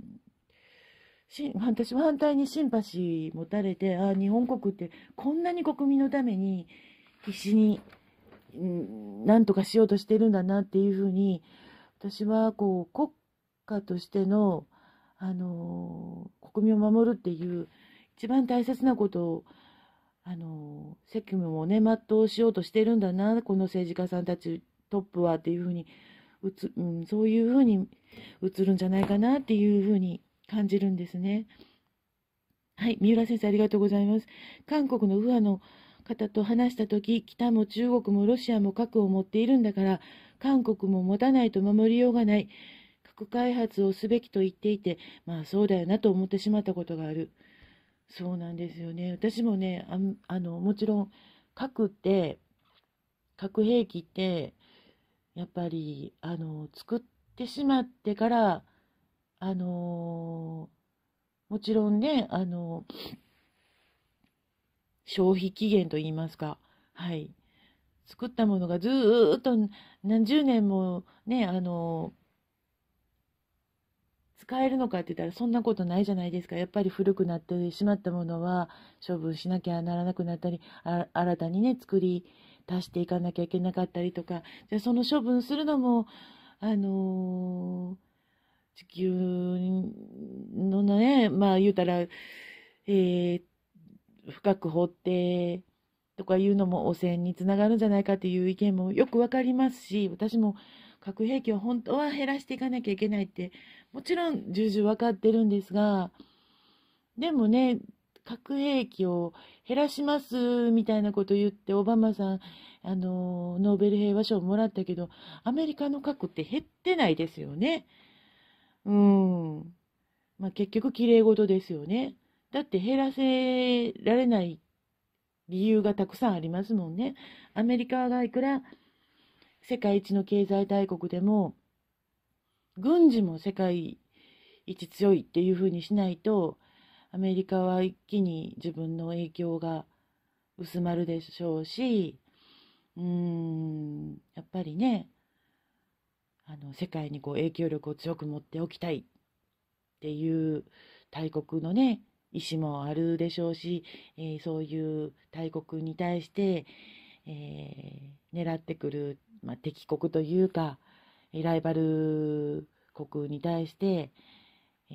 私は反対にシンパシー持たれてあ日本国ってこんなに国民のために必死に、うん、何とかしようとしてるんだなっていうふうに私はこう国家としての、あのー、国民を守るっていう一番大切なことをあの責務をね全うしようとしてるんだなこの政治家さんたちトップはっていうふうにうつ、うん、そういうふうに映るんじゃないかなっていうふうに感じるんですね。はい、三浦先生ありがとうございます。韓国の右派の方と話した時北も中国もロシアも核を持っているんだから韓国も持たないと守りようがない核開発をすべきと言っていてまあそうだよなと思ってしまったことがあるそうなんですよね私もねあのもちろん核って核兵器ってやっぱりあの作ってしまってからあのもちろんねあの消費期限といいますかはい作ったものがずっと何十年もねあの使えるのかって言ったらそんなことないじゃないですか。やっぱり古くなってしまったものは処分しなきゃならなくなったり、新たにね、作り足していかなきゃいけなかったりとか、じゃその処分するのも、あのー、地球のね、まあ言うたら、えー、深く掘って、とかいうのも汚染につながるんじゃないかっていう意見もよくわかりますし、私も核兵器を本当は減らしていかなきゃいけないってもちろん重々分かってるんですが、でもね、核兵器を減らしますみたいなこと言ってオバマさんあのノーベル平和賞もらったけどアメリカの核って減ってないですよね。うん。まあ、結局綺麗事ですよね。だって減らせられない理由がたくさんありますもんね。アメリカがいくら世界一の経済大国でも軍事も世界一強いっていうふうにしないとアメリカは一気に自分の影響が薄まるでしょうしうーんやっぱりねあの世界にこう影響力を強く持っておきたいっていう大国のね意思もあるでしょうし、えー、そういう大国に対して、えー、狙ってくる、まあ、敵国というかライバル国に対して、え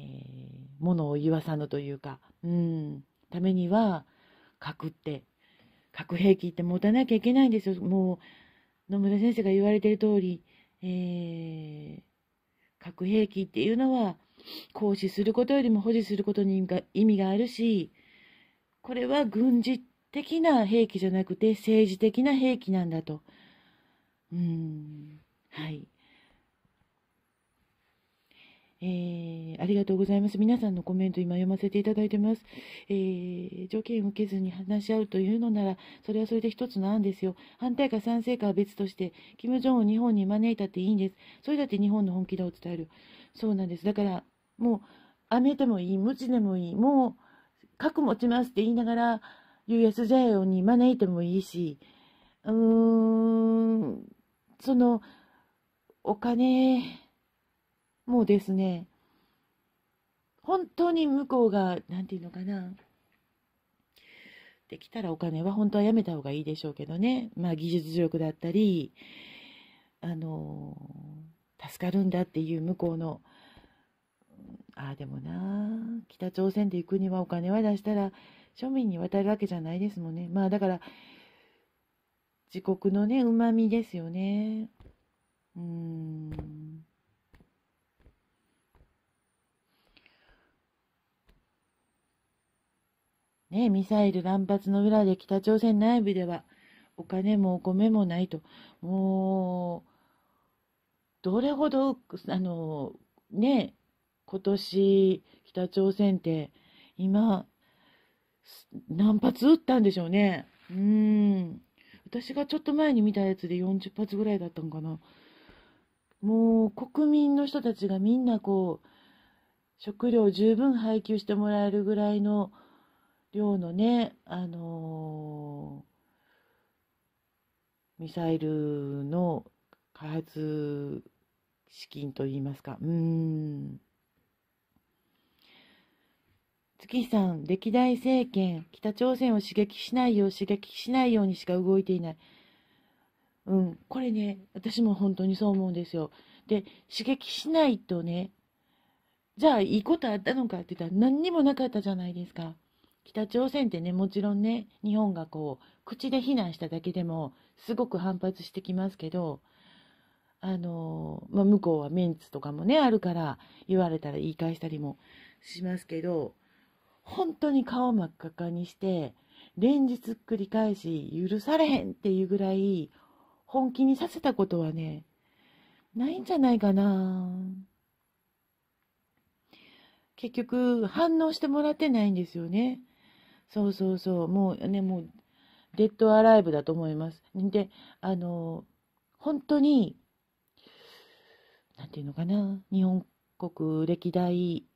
ー、ものを言わさぬというか、うん、ためには核って核兵器って持たなきゃいけないんですよもう野村先生が言われてる通り、えー、核兵器っていうのは行使することよりも保持することに意味があるしこれは軍事的な兵器じゃなくて政治的な兵器なんだと。うんはいえー、ありがとうございます。皆さんのコメント今読ませていただいてます。えー、条件を受けずに話し合うというのなら、それはそれで一つの案ですよ。反対か賛成かは別として、金正恩日本に招いたっていいんです。それだって日本の本気度を伝える。そうなんです。だから、もう、雨でもいい、無知でもいい、もう、核持ちますって言いながら、USJ に招いてもいいし、うーん、その、お金、もうですね、本当に向こうが、なんていうのかな、できたらお金は本当はやめた方がいいでしょうけどね、まあ技術力だったり、あの、助かるんだっていう向こうの、ああでもな北朝鮮で行くにはお金は出したら庶民に渡るわけじゃないですもんねまあだから自国のねうまみですよねうんね、ミサイル乱発の裏で北朝鮮内部ではお金もお米もないと、もう、どれほど、あの、ね、今年北朝鮮って今、何発撃ったんでしょうね。うん。私がちょっと前に見たやつで40発ぐらいだったんかな。もう国民の人たちがみんなこう、食料十分配給してもらえるぐらいの量のね、あのー、ミサイルの開発資金といいますか、うん。月さん、歴代政権、北朝鮮を刺激しないよう、刺激しないようにしか動いていない。うん、これね、私も本当にそう思うんですよ。で、刺激しないとね、じゃあいいことあったのかって言ったら何にもなかったじゃないですか。北朝鮮ってね、もちろんね、日本がこう、口で非難しただけでも、すごく反発してきますけど、あのまあ、向こうはメンツとかもね、あるから、言われたら言い返したりもしますけど、本当に顔真っ赤かにして、連日繰り返し、許されへんっていうぐらい、本気にさせたことはね、ないんじゃないかな結局、反応してもらってないんですよね。そうそうそう、もうね、もう、デッドアライブだと思います。で、あの、本当に、なんていうのかな、日本国歴代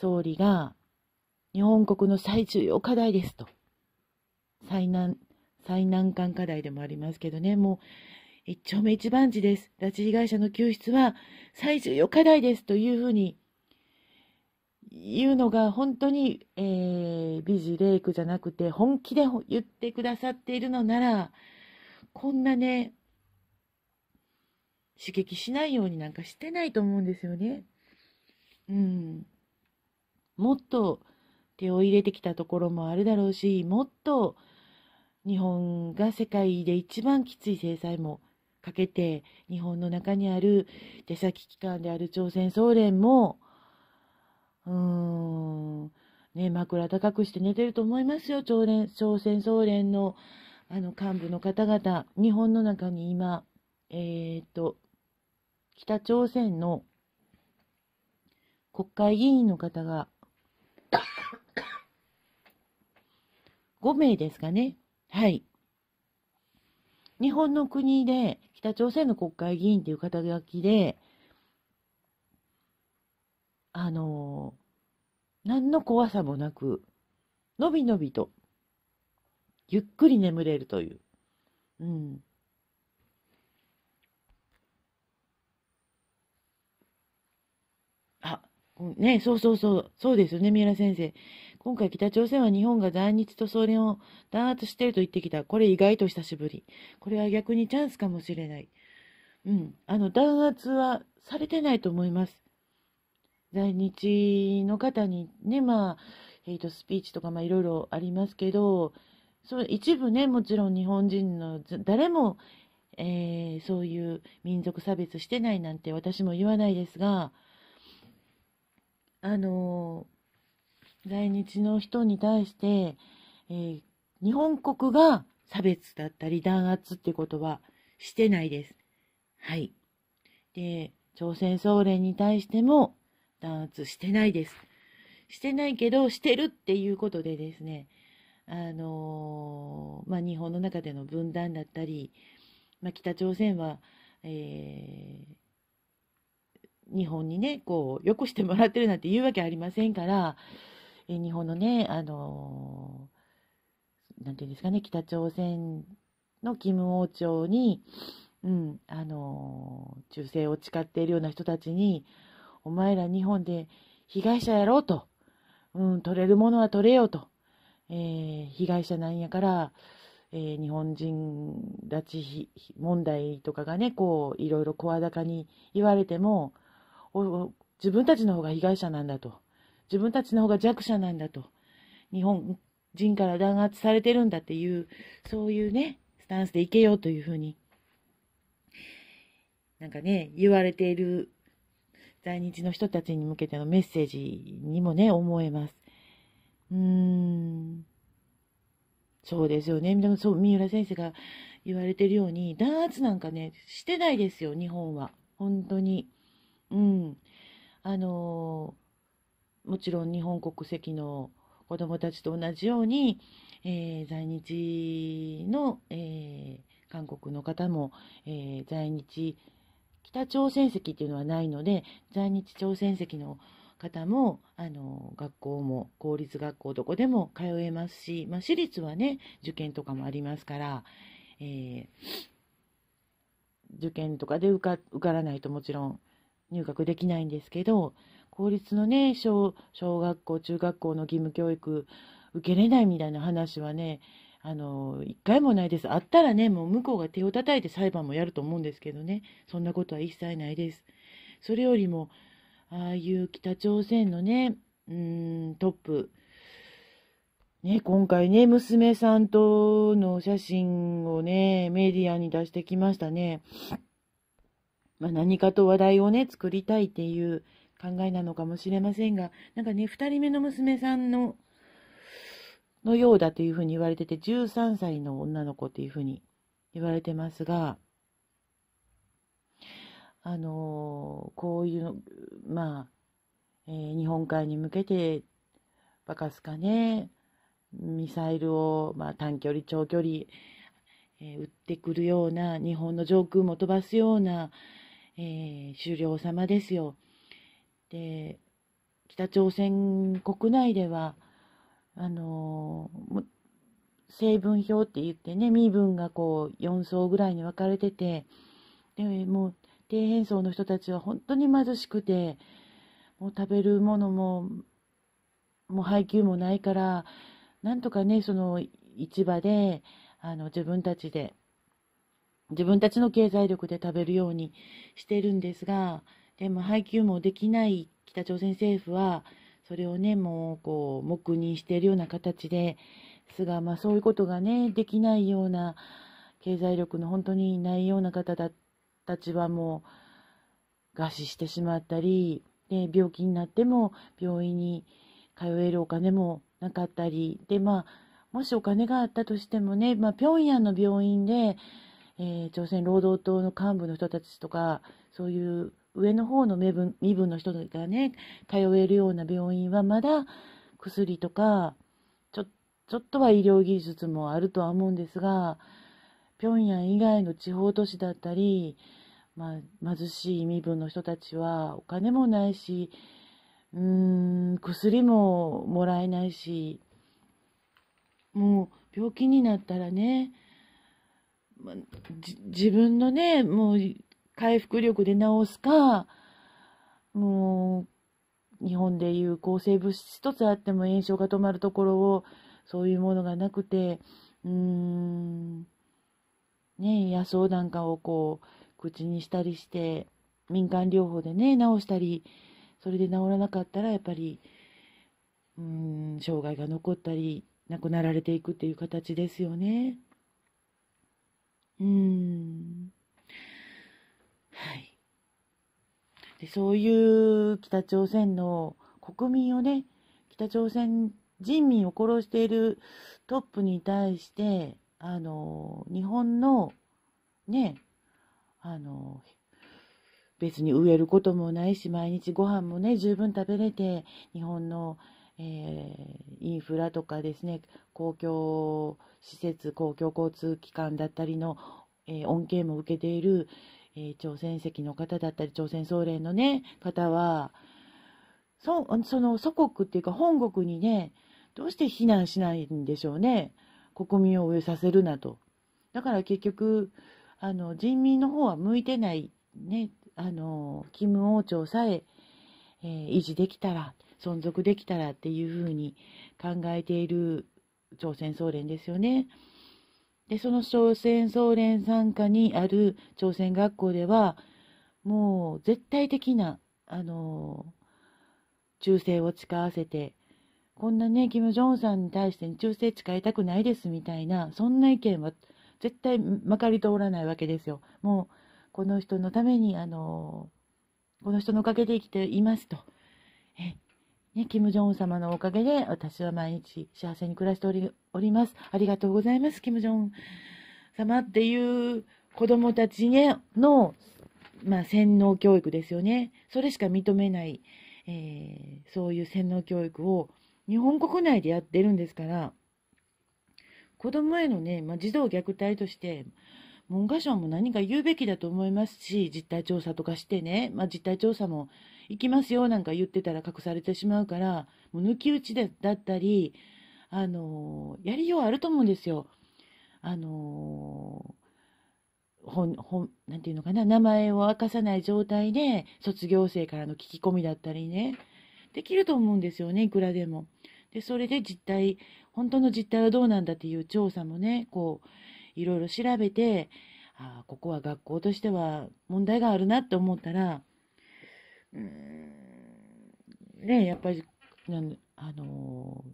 総理が、日本国の最重要課題ですと。最難、最難関課題でもありますけどね、もう、一丁目一番地です。拉致被害者の救出は最重要課題ですというふうにいうのが本当に、えー、美ジレイクじゃなくて本気で言ってくださっているのならこんなね刺激しないようになんかしてないと思うんですよね。うん、もっと手を入れてきたところもあるだろうしもっと日本が世界で一番きつい制裁もかけて日本の中にある出先機関である朝鮮総連もうーん。ね、枕高くして寝てると思いますよ、朝連朝鮮総連のあの幹部の方々。日本の中に今、えー、っと、北朝鮮の国会議員の方が5 (coughs) 名ですかね。はい。日本の国で北朝鮮の国会議員という肩書きで、あのー、何の怖さもなく、のびのびと、ゆっくり眠れるという。うん。あ、ね、そうそうそう、そうですよね、三浦先生。今回北朝鮮は日本が在日と総連を弾圧してると言ってきた。これ意外と久しぶり。これは逆にチャンスかもしれない。うん、あの弾圧はされてないと思います。在日の方にね、まあ、ヘイトスピーチとか、まあ、いろいろありますけど、そ一部ね、もちろん日本人の、誰も、えー、そういう民族差別してないなんて私も言わないですが、あのー、在日の人に対して、えー、日本国が差別だったり弾圧ってことはしてないです。はい。で、朝鮮総連に対しても、弾圧してないです。してないけど、してるっていうことでですね、あのー、まあ、日本の中での分断だったり、まあ、北朝鮮は、えー、日本にね、こう、よこしてもらってるなんて言うわけありませんから、えー、日本のね、あのー、なんていうんですかね、北朝鮮の金王朝に、うん、あの忠誠を誓っているような人たちに、お前ら日本で被害者やろうと。うん、取れるものは取れようと。えー、被害者なんやから、えー、日本人拉致問題とかがね、こう、いろいろ声高に言われても、自分たちの方が被害者なんだと。自分たちの方が弱者なんだと。日本人から弾圧されてるんだっていう、そういうね、スタンスでいけようというふうに、なんかね、言われている在日の人たちに向けてのメッセージにもね、思えます。うーん。そうですよね。でもそう、三浦先生が言われてるように、弾圧なんかね、してないですよ、日本は。本当に。うん。あのー、もちろん日本国籍の子供たちと同じように、えー、在日の、えー、韓国の方も、え在日北朝鮮籍っていうのはないので在日朝鮮籍の方もあの学校も公立学校どこでも通えますし、まあ、私立はね受験とかもありますから、えー、受験とかで受か受からないともちろん入学できないんですけど公立のね小小学校中学校の義務教育受けれないみたいな話はねあの一回もないです。あったらね、もう向こうが手を叩いて裁判もやると思うんですけどね、そんなことは一切ないです。それよりも、ああいう北朝鮮のね、うん、トップ、ね、今回ね、娘さんとの写真をね、メディアに出してきましたね。まあ、何かと話題をね、作りたいっていう考えなのかもしれませんが、なんかね、2人目の娘さんののようだというふうに言われてて、13歳の女の子というふうに言われてますが、あのー、こういうまあ、えー、日本海に向けて、バカすかね、ミサイルを、まあ、短距離、長距離、えー、撃ってくるような、日本の上空も飛ばすような、えー、首領様ですよ。で、北朝鮮国内では、あの成分表って言ってね身分がこう4層ぐらいに分かれててでもう低変層の人たちは本当に貧しくてもう食べるものももう配給もないからなんとかねその市場であの自分たちで自分たちの経済力で食べるようにしてるんですがでも配給もできない北朝鮮政府はそれをね、もう、こう、黙認しているような形で、すが、まあ、そういうことがね、できないような、経済力の本当にないような方だたちはもう、餓死してしまったり、で、病気になっても、病院に通えるお金もなかったり、で、まあ、もしお金があったとしてもね、まあ、平壌の病院で、えー、朝鮮労働党の幹部の人たちとか、そういう上の方の身分身分の人がね、通えるような病院はまだ薬とか、ちょ、ちょっとは医療技術もあるとは思うんですが、平壌以外の地方都市だったり、まあ、貧しい身分の人たちはお金もないし、うーん、薬ももらえないし、もう病気になったらね、まあ、自分のね、もう回復力で治すか、もう、日本でいう抗生物質一つあっても炎症が止まるところを、そういうものがなくて、うーん、ね、野草なんかをこう、口にしたりして、民間療法でね、治したり、それで治らなかったら、やっぱり、うん、障害が残ったり、亡くなられていくっていう形ですよね。うん。はい。で、そういう北朝鮮の国民をね、北朝鮮人民を殺しているトップに対して、あの、日本の、ね、あの、別に植えることもないし、毎日ご飯もね、十分食べれて、日本の、えー、インフラとかですね、公共施設、公共交通機関だったりの、えー、恩恵も受けているえー、朝鮮籍の方だったり、朝鮮総連のね、方は、そその祖国っていうか本国にね、どうして避難しないんでしょうね。国民を飢えさせるなと。だから結局、あの、人民の方は向いてない、ね、あの、金王朝さえ、えー、維持できたら、存続できたらっていうふうに考えている朝鮮総連ですよね。で、その朝鮮総連傘下にある朝鮮学校では、もう絶対的な、あの忠誠を誓わせて、こんなね、キム・ジョンさんに対して忠誠誓いたくないですみたいな、そんな意見は絶対まかり通らないわけですよ。もう、この人のために、あのこの人のおかげで生きていますと。えね、キム・ジョンウン様のおかげで私は毎日幸せに暮らしておりおります。ありがとうございます、キム・ジョンウン様っていう子供たち、ね、の、まあ、洗脳教育ですよね。それしか認めない、えー、そういう洗脳教育を日本国内でやってるんですから、子供へのね、まあ、児童虐待として、文科省も何か言うべきだと思いますし、実態調査とかしてね、まあ、実態調査も行きますよなんか言ってたら隠されてしまうから、もう抜き打ちでだったり、あのー、やりようあると思うんですよ。あのー、本なんていうのかな、名前を明かさない状態で、卒業生からの聞き込みだったりね、できると思うんですよね、いくらでも。で、それで実態、本当の実態はどうなんだっていう調査もね、こう、いろいろ調べて、ああ、ここは学校としては問題があるなって思ったら、うーん、ね、やっぱり、あのー、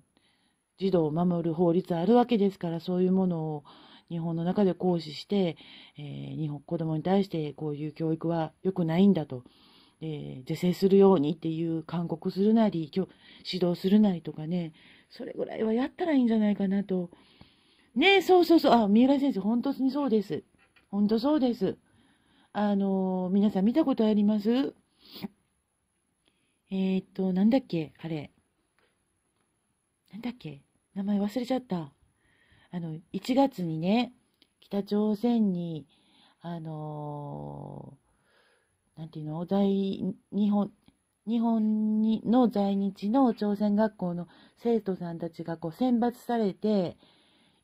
児童を守る法律あるわけですから、そういうものを日本の中で行使して、えー、日本、子供に対してこういう教育は良くないんだと。えー、是正するようにっていう勧告するなり指導するなりとかねそれぐらいはやったらいいんじゃないかなとねそうそうそうあ三浦先生本当にそうです本当そうですあのー、皆さん見たことありますえっ、と、なんだっけあれ。なんだっけ名前忘れちゃった。あの、1月にね、北朝鮮に、あのー、なんていうの、在、日本、日本にの在日の朝鮮学校の生徒さんたちがこう選抜されて、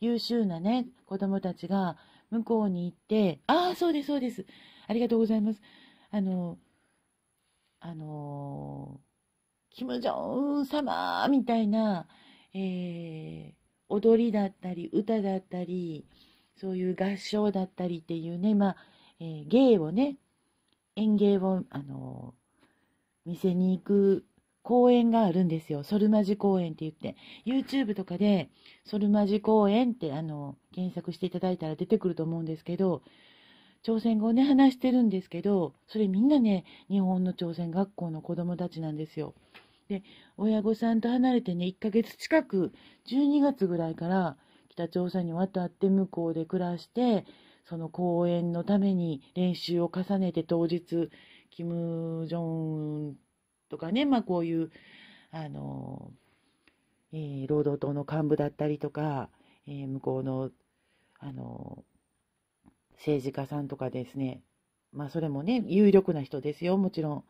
優秀なね、子供たちが向こうに行って、ああ、そうです、そうです。ありがとうございます。あのーあのー、キム・ジョンウン様みたいな、えー、踊りだったり、歌だったり、そういう合唱だったりっていうね、まあ、えー、芸をね、演芸を、あのー、見せに行く公演があるんですよ。ソルマジ公演って言って。YouTube とかで、ソルマジ公演って、あの、検索していただいたら出てくると思うんですけど、朝鮮語をね、話してるんですけど、それみんなね、日本の朝鮮学校の子供たちなんですよ。で、親御さんと離れてね、1ヶ月近く、12月ぐらいから北朝鮮に渡って向こうで暮らして、その公演のために練習を重ねて当日、キム・ジョンウンとかね、まあこういう、あの、えー、労働党の幹部だったりとか、えー、向こうの、あの、政治家さんとかですね、まあそれもね、有力な人ですよ、もちろん。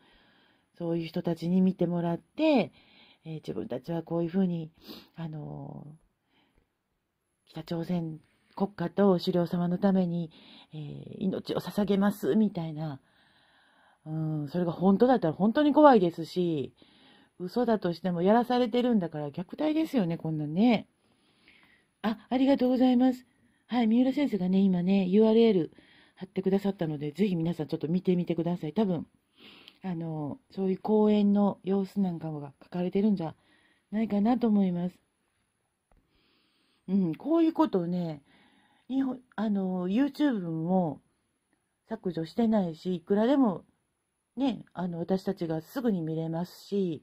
そういう人たちに見てもらって、えー、自分たちはこういうふうに、あのー、北朝鮮国家と首領様のために、えー、命を捧げます、みたいな。うん、それが本当だったら本当に怖いですし、嘘だとしてもやらされてるんだから虐待ですよね、こんなんね。あ、ありがとうございます。はい、三浦先生がね、今ね、URL 貼ってくださったので、ぜひ皆さんちょっと見てみてください。多分、あの、そういう公演の様子なんかが書かれてるんじゃないかなと思います。うん、こういうことをね、日本あの YouTube も削除してないしいくらでもねあの私たちがすぐに見れますし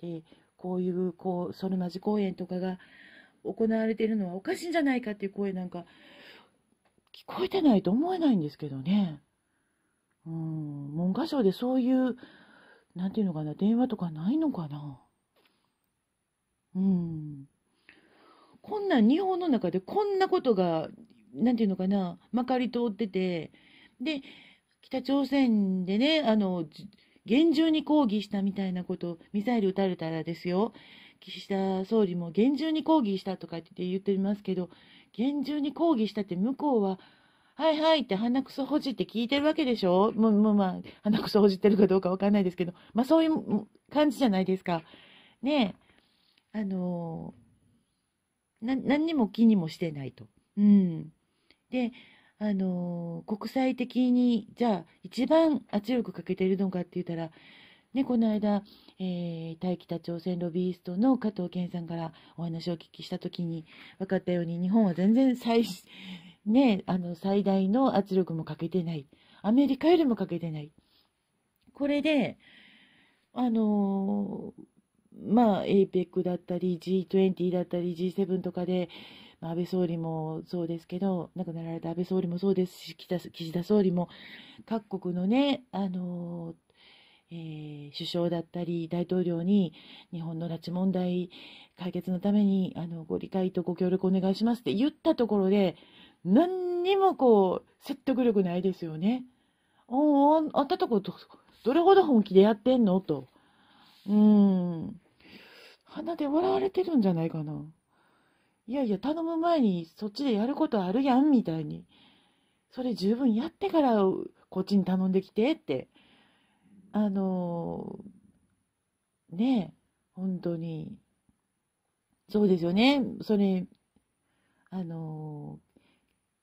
でこういうこうソルマジ公演とかが行われているのはおかしいんじゃないかっていう声なんか聞こえてないと思えないんですけどね。うん、文科省でそういう、なんていうのかな、電話とかないのかな。うん。こんな日本の中でこんなことが、なんていうのかな、まかり通ってて、で、北朝鮮でね、あの、厳重に抗議したみたいなこと、ミサイル撃たれたらですよ。岸田総理も厳重に抗議したとかって言ってますけど、厳重に抗議したって向こうは、はいはいって鼻くそほじって聞いてるわけでしょもう、もうまあ、鼻くそほじってるかどうかわかんないですけど、まあそういう感じじゃないですか。ねえ、あのー、な、何にも気にもしてないと。うん。で、あのー、国際的に、じゃあ一番圧力かけてるのかって言ったら、ね、この間、えー、対北朝鮮ロビーストの加藤健さんからお話をお聞きした時に分かったように日本は全然最, (laughs) ね、あの最大の圧力もかけてないアメリカよりもかけてないこれであのー、まあ APEC だったり G20 だったり G7 とかで安倍総理もそうですけど、亡くなられた安倍総理もそうですし、岸田総理も各国のね、あのーえー、首相だったり大統領に日本の拉致問題解決のためにあのご理解とご協力お願いしますって言ったところで何にもこう説得力ないですよね。おあんたとこどどれほど本気でやってんのと。うん。鼻で笑われてるんじゃないかな。いやいや、頼む前にそっちでやることあるやん、みたいに。それ十分やってからこっちに頼んできてってあのー、ね本当に、そうですよね。それ、あの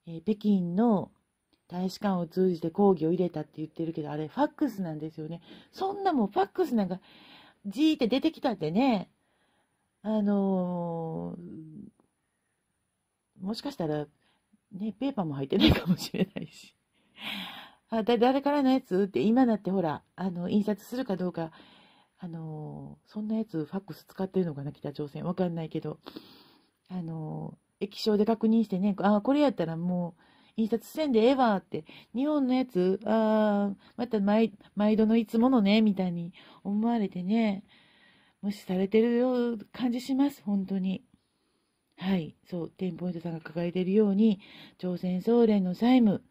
ー、えー、北京の大使館を通じて抗議を入れたって言ってるけど、あれ、ファックスなんですよね。そんなもん、ファックスなんか、じーって出てきたってね、あのー、もしかしたら、ね、ペーパーも入ってないかもしれないし。あ、だ、誰からのやつって、今だってほら、あの、印刷するかどうか、あのー、そんなやつ、ファックス使ってるのかな、北朝鮮。わかんないけど、あのー、液晶で確認してね、あ、これやったらもう、印刷せんでええわって、日本のやつ、ああ、また毎、毎度のいつものね、みたいに思われてね、無視されてるよ感じします、本当に。はい、そう、テンポイントさんが抱えているように、朝鮮総連の債務、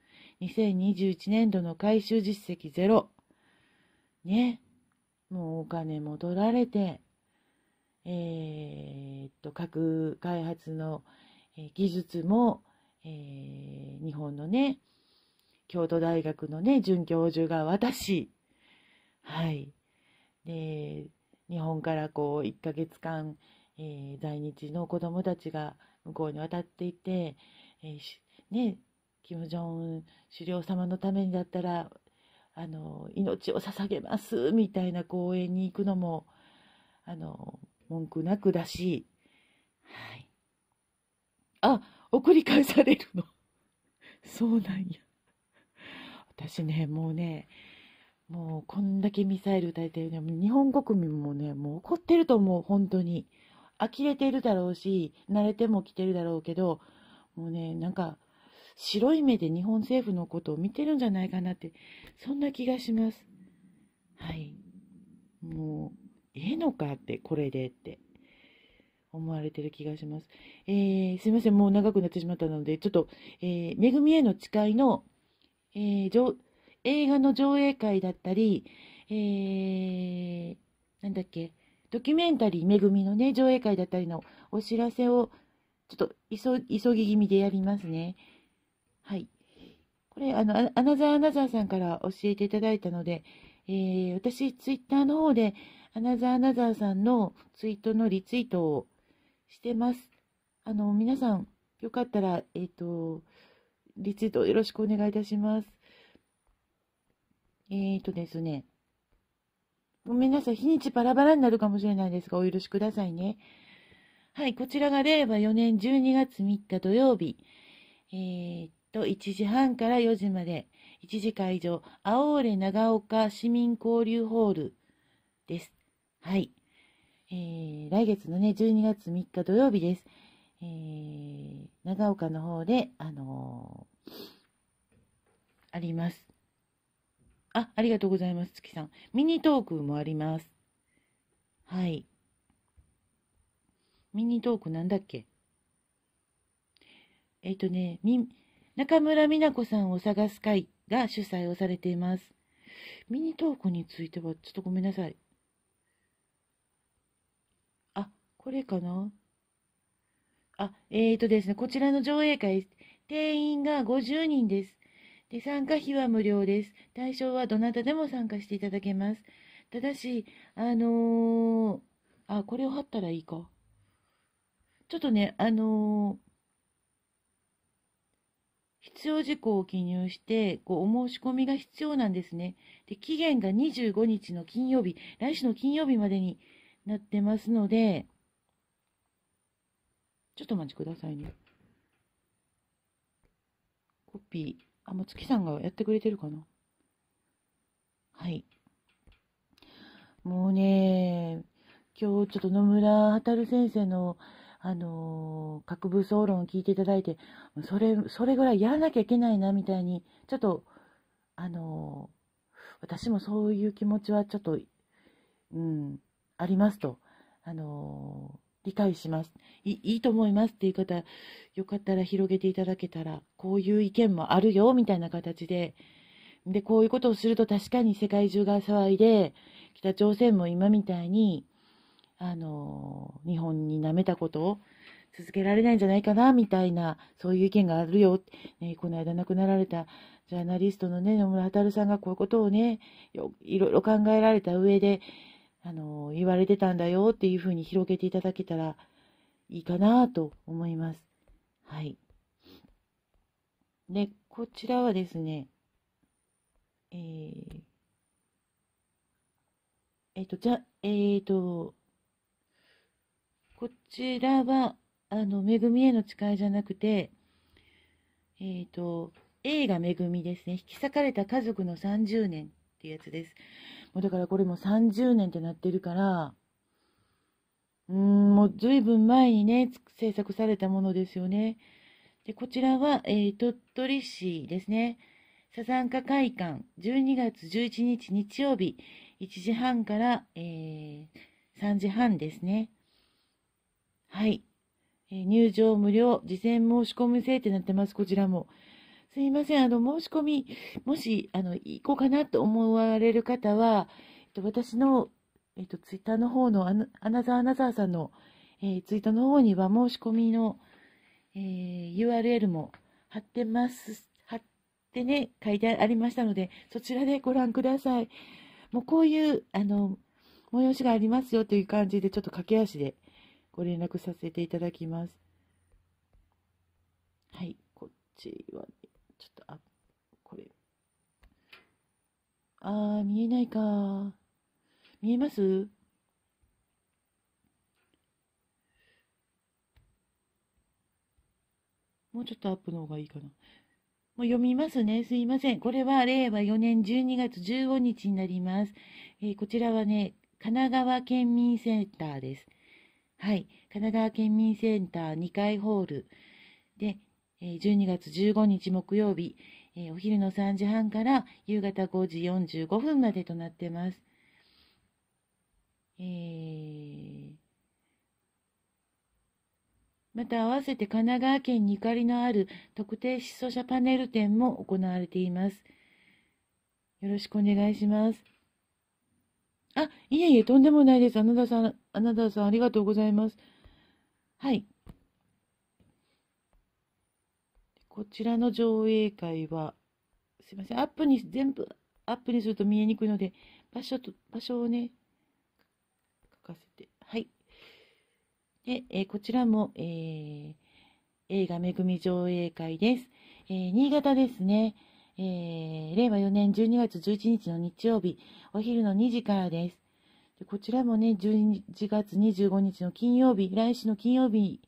2021年度の回収実績ゼロ。ね。もうお金も取られて、えー、っと、核開発の技術も、えー、日本のね、京都大学のね、准教授が私。はい。で、日本からこう、1ヶ月間、えー、在日の子供たちが向こうに渡っていて、えー、ね、金正恩首領様のためにだったらあの命を捧げますみたいな公演に行くのもあの文句なくだし、はい、あ送り返されるの (laughs) そうなんや私ねもうねもうこんだけミサイル撃たれてるね日本国民もねもう怒ってると思う本当に呆れてるだろうし慣れても来てるだろうけどもうねなんか白い目で日本政府のことを見てるんじゃないかなって、そんな気がします。はい。もう、ええのかって、これでって。思われてる気がします。えー、すいません、もう長くなってしまったので、ちょっと、えー、恵みへの誓いの、えー、映画の上映会だったり、えー、なんだっけ、ドキュメンタリー、めぐみのね、上映会だったりのお知らせを、ちょっと急ぎ気味でやりますね。はい。これ、あの、アナザーアナザーさんから教えていただいたので、えー、私、ツイッターの方で、アナザーアナザーさんのツイートのリツイートをしてます。あの、皆さん、よかったら、えっ、ー、と、リツイートよろしくお願いいたします。えっ、ー、とですね。ごめんなさい。日にちバラバラになるかもしれないですが、お許しくださいね。はい、こちらが令和4年12月3日土曜日。えー、と1時半から4時まで、1時会場、青オレ長岡市民交流ホールです。はい。えー、来月のね、12月3日土曜日です。えー、長岡の方で、あのー、あります。あ、ありがとうございます、月さん。ミニトークもあります。はい。ミニトークなんだっけえっ、ー、とね、み、中村美奈子さんを探す会が主催をされています。ミニトークについてはちょっとごめんなさい。あ、これかなあ、えーとですね、こちらの上映会、定員が50人です。で、参加費は無料です。対象はどなたでも参加していただけます。ただし、あのー、あ、これを貼ったらいいか。ちょっとね、あの必要事項を記入して、こう、お申し込みが必要なんですね。で、期限が25日の金曜日、来週の金曜日までになってますので、ちょっとお待ちくださいね。コピー。あ、もう月さんがやってくれてるかな。はい。もうね、今日ちょっと野村はたる先生のあのー、核武装論を聞いていただいて、それ、それぐらいやらなきゃいけないな、みたいに、ちょっと、あのー、私もそういう気持ちはちょっと、うん、ありますと、あのー、理解します。いいいと思いますっていう方、よかったら広げていただけたら、こういう意見もあるよ、みたいな形で、で、こういうことをすると確かに世界中が騒いで、北朝鮮も今みたいに、あの日本に舐めたことを続けられないんじゃないかなみたいなそういう意見があるよ、ね、この間亡くなられたジャーナリストのね野村航さんがこういうことをねいろいろ考えられた上であの言われてたんだよっていうふうに広げていただけたらいいかなと思います。はい。で、こちらはですね、えー、えっ、と、じゃ、えっ、ー、と、こちらは、あの、恵みへの誓いじゃなくて、えっ、ー、と、映画恵みですね。引き裂かれた家族の30年っていうやつです。もうだからこれも30年ってなってるから、うん、もう随分前にね、制作されたものですよね。で、こちらは、えー、鳥取市ですね。サザンカ会館、12月11日日曜日、1時半から、えー、3時半ですね。はい。えー、入場無料、事前申し込み制ってなってます、こちらも。すいません、あの、申し込み、もし、あの、行こうかなと思われる方は、えっと、私の、えっと、ツイッターの方のアナ、アナザーアナザーさんの、えー、ツイートの方には申し込みの、えー、URL も貼ってます、貼ってね、書いてありましたので、そちらでご覧ください。もうこういう、あの、催しがありますよという感じで、ちょっと駆け足でご連絡させていただきます。はい、こっちは、ね、ちょっと、あ、これ。あー、見えないか。見えますもうちょっとアップの方がいいかな。もう読みますね。すいません。これは令和4年12月15日になります。えー、こちらはね、神奈川県民センターです。はい、神奈川県民センター2階ホールで、12月15日木曜日、お昼の3時半から夕方5時45分までとなってます。えー、また合わせて神奈川県にゆかりのある特定失踪者パネル展も行われています。よろしくお願いします。あ、いえいえ、とんでもないです。アナダさん、アナダさん、ありがとうございます。はい。こちらの上映会は、すいません、アップに、全部アップにすると見えにくいので、場所と、場所をね、書かせて、はい。で、えー、こちらも、えー、映画めぐみ上映会です。えー、新潟ですね。えー、令和4年12月11日の日曜日、お昼の2時からです。でこちらもね、11月25日の金曜日、来週の金曜日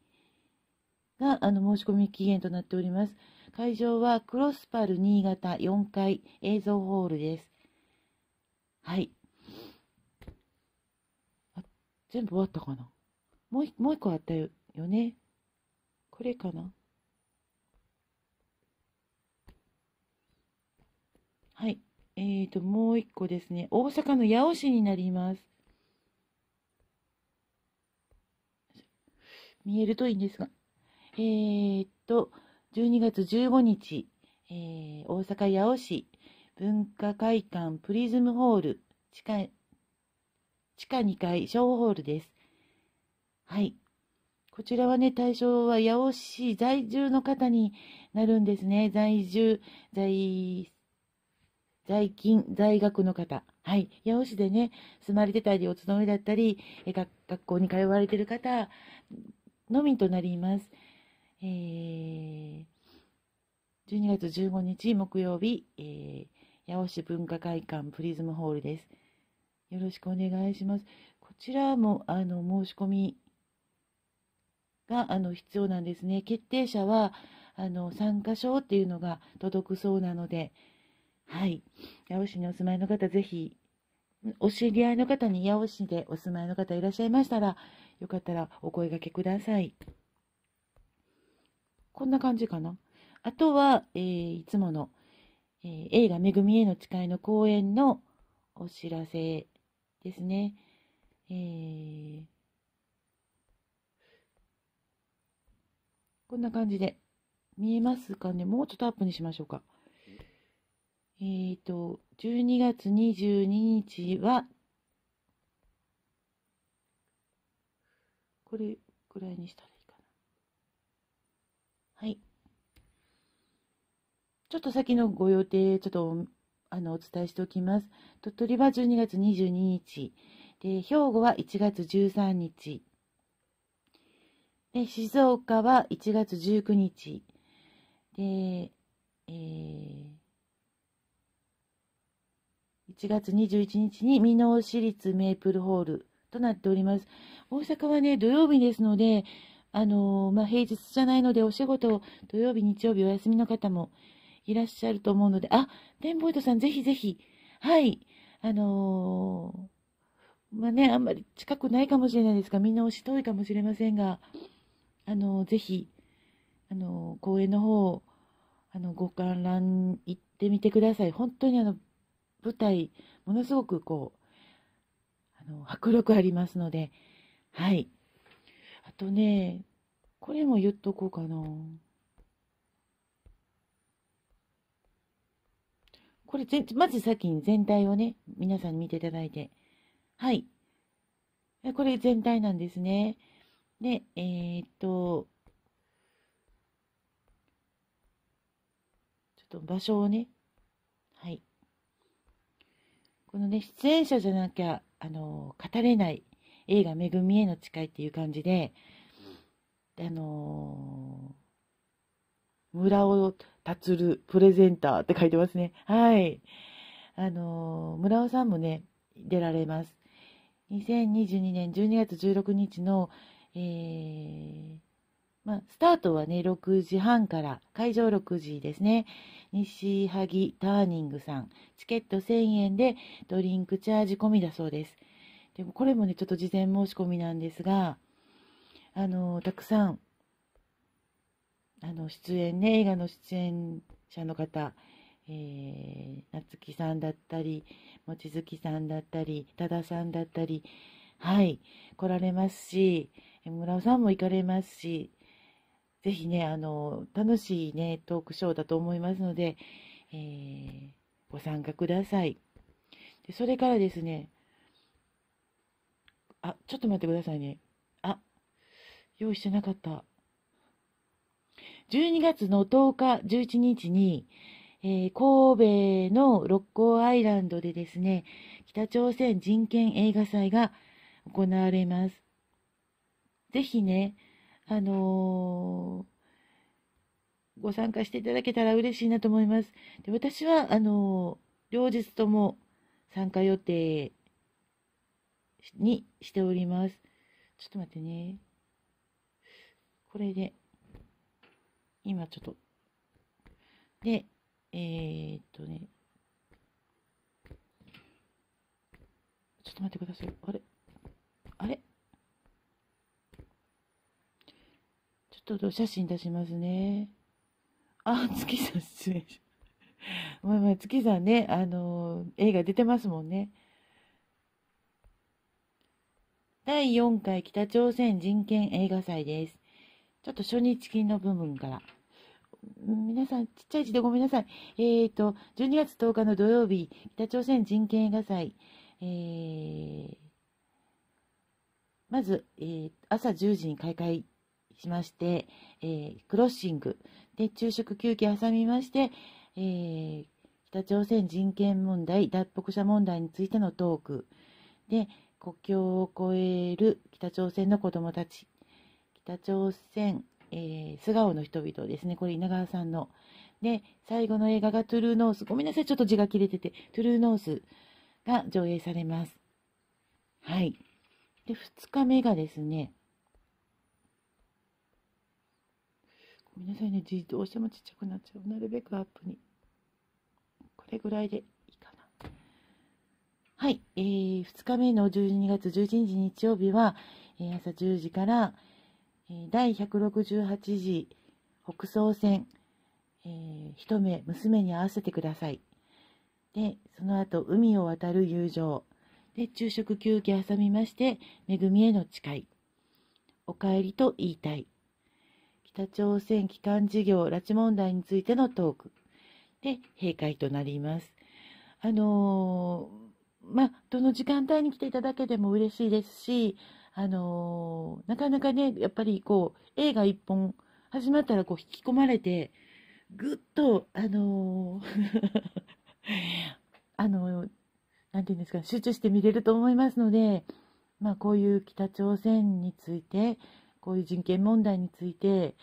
があの申し込み期限となっております。会場はクロスパル新潟4階映像ホールです。はい。あ全部終わったかなもうもう一個あったよよね。これかなはい。えーと、もう一個ですね。大阪の八尾市になります。見えるといいんですが。えーと、12月15日、えー、大阪八尾市文化会館プリズムホール、地下、地下2階、小ホールです。はい。こちらはね、対象は八尾市在住の方になるんですね。在住、在在勤、在学の方、はい、八尾市でね、住まれてたり、お勤めだったり、え学校に通われてる方のみとなります。えー、12月15日木曜日、えー、八尾市文化会館プリズムホールです。よろしくお願いします。こちらもあの申し込みがあの必要なんですね。決定者はあの参加賞っていうのが届くそうなので、はい。八尾市にお住まいの方、ぜひ、お知り合いの方に八尾市でお住まいの方いらっしゃいましたら、よかったらお声がけください。こんな感じかな。あとは、えー、いつもの、えー、映画めぐみへの誓いの公演のお知らせですね。えー、こんな感じで。見えますかねもうちょっとアップにしましょうか。えっ、ー、と、12月22日は、これくらいにしたらいいかな。はい。ちょっと先のご予定、ちょっとあのお伝えしておきます。鳥取は12月22日、で兵庫は1月13日、で静岡は1月19日、で、えー1月21日に美濃市立メイプルホールとなっております。大阪はね、土曜日ですので、あのー、まあ、平日じゃないのでお仕事、土曜日、日曜日お休みの方もいらっしゃると思うので、あ、テンボイトさんぜひぜひ、はい、あのー、まあ、ね、あんまり近くないかもしれないですが、見直し遠いかもしれませんが、あのぜひ、あの公園の方、あの、ご観覧行ってみてください。本当にあの、舞台、ものすごくこう、あの、迫力ありますので、はい。あとね、これも言っとこうかな。これぜ、まず先に全体をね、皆さんに見ていただいて。はい。これ全体なんですね。で、えー、っと、ちょっと場所をね、このね、出演者じゃなきゃ、あの、語れない映画恵みへの誓いっていう感じで、あのー、村尾達るプレゼンターって書いてますね。はい。あのー、村尾さんもね、出られます。2022年12月16日の、えー、まあ、スタートはね、6時半から、会場6時ですね。西萩ターニングさん、チケット1000円でドリンクチャージ込みだそうです。でもこれもね、ちょっと事前申し込みなんですが、あのー、たくさん、あの、出演ね、映画の出演者の方、えー、夏木さんだったり、望月さんだったり、多田さんだったり、はい、来られますし、村尾さんも行かれますし、ぜひね、あの、楽しいね、トークショーだと思いますので、えー、ご参加ください。で、それからですね、あ、ちょっと待ってくださいね。あ、用意してなかった。12月の10日、11日に、えー、神戸の六甲アイランドでですね、北朝鮮人権映画祭が行われます。ぜひね、あのー、ご参加していただけたら嬉しいなと思います。で私は、あのー、両日とも参加予定にしております。ちょっと待ってね。これで、今ちょっと。で、えー、っとね。ちょっと待ってください。あれあれちょっと写真出しますね。あ、月さん失礼しままあまあ、月さんね、あのー、映画出てますもんね。第4回北朝鮮人権映画祭です。ちょっと初日金の部分から。皆さん、ちっちゃい字でごめんなさい。えっ、ー、と、12月10日の土曜日、北朝鮮人権映画祭。えー、まず、えー、朝10時に開会しまして、えー、クロッシングで昼食休憩挟みまして、えー、北朝鮮人権問題脱北者問題についてのトークで国境を越える北朝鮮の子どもたち北朝鮮、えー、素顔の人々ですねこれ稲川さんので最後の映画が「トゥルーノース」ごめんなさいちょっと字が切れてて「トゥルーノース」が上映されますはいで2日目がですね皆さんいねどうしてもちっちゃくなっちゃうなるべくアップにこれぐらいでいいかなはい、えー、2日目の12月11日日曜日は、えー、朝10時から、えー、第168時北総線、えー、一目娘に会わせてくださいでその後海を渡る友情で昼食休憩挟みまして恵みへの誓いお帰りと言いたい北朝鮮機関事業拉致問題についてのトークで閉会となります。あのー、まあ、どの時間帯に来ていただけでも嬉しいですし、あのー、なかなかね、やっぱりこう、映画一本始まったらこう引き込まれて、ぐっと、あのー (laughs) あのー、なんていうんですか、集中して見れると思いますので、まあ、こういう北朝鮮について、こういう人権問題について、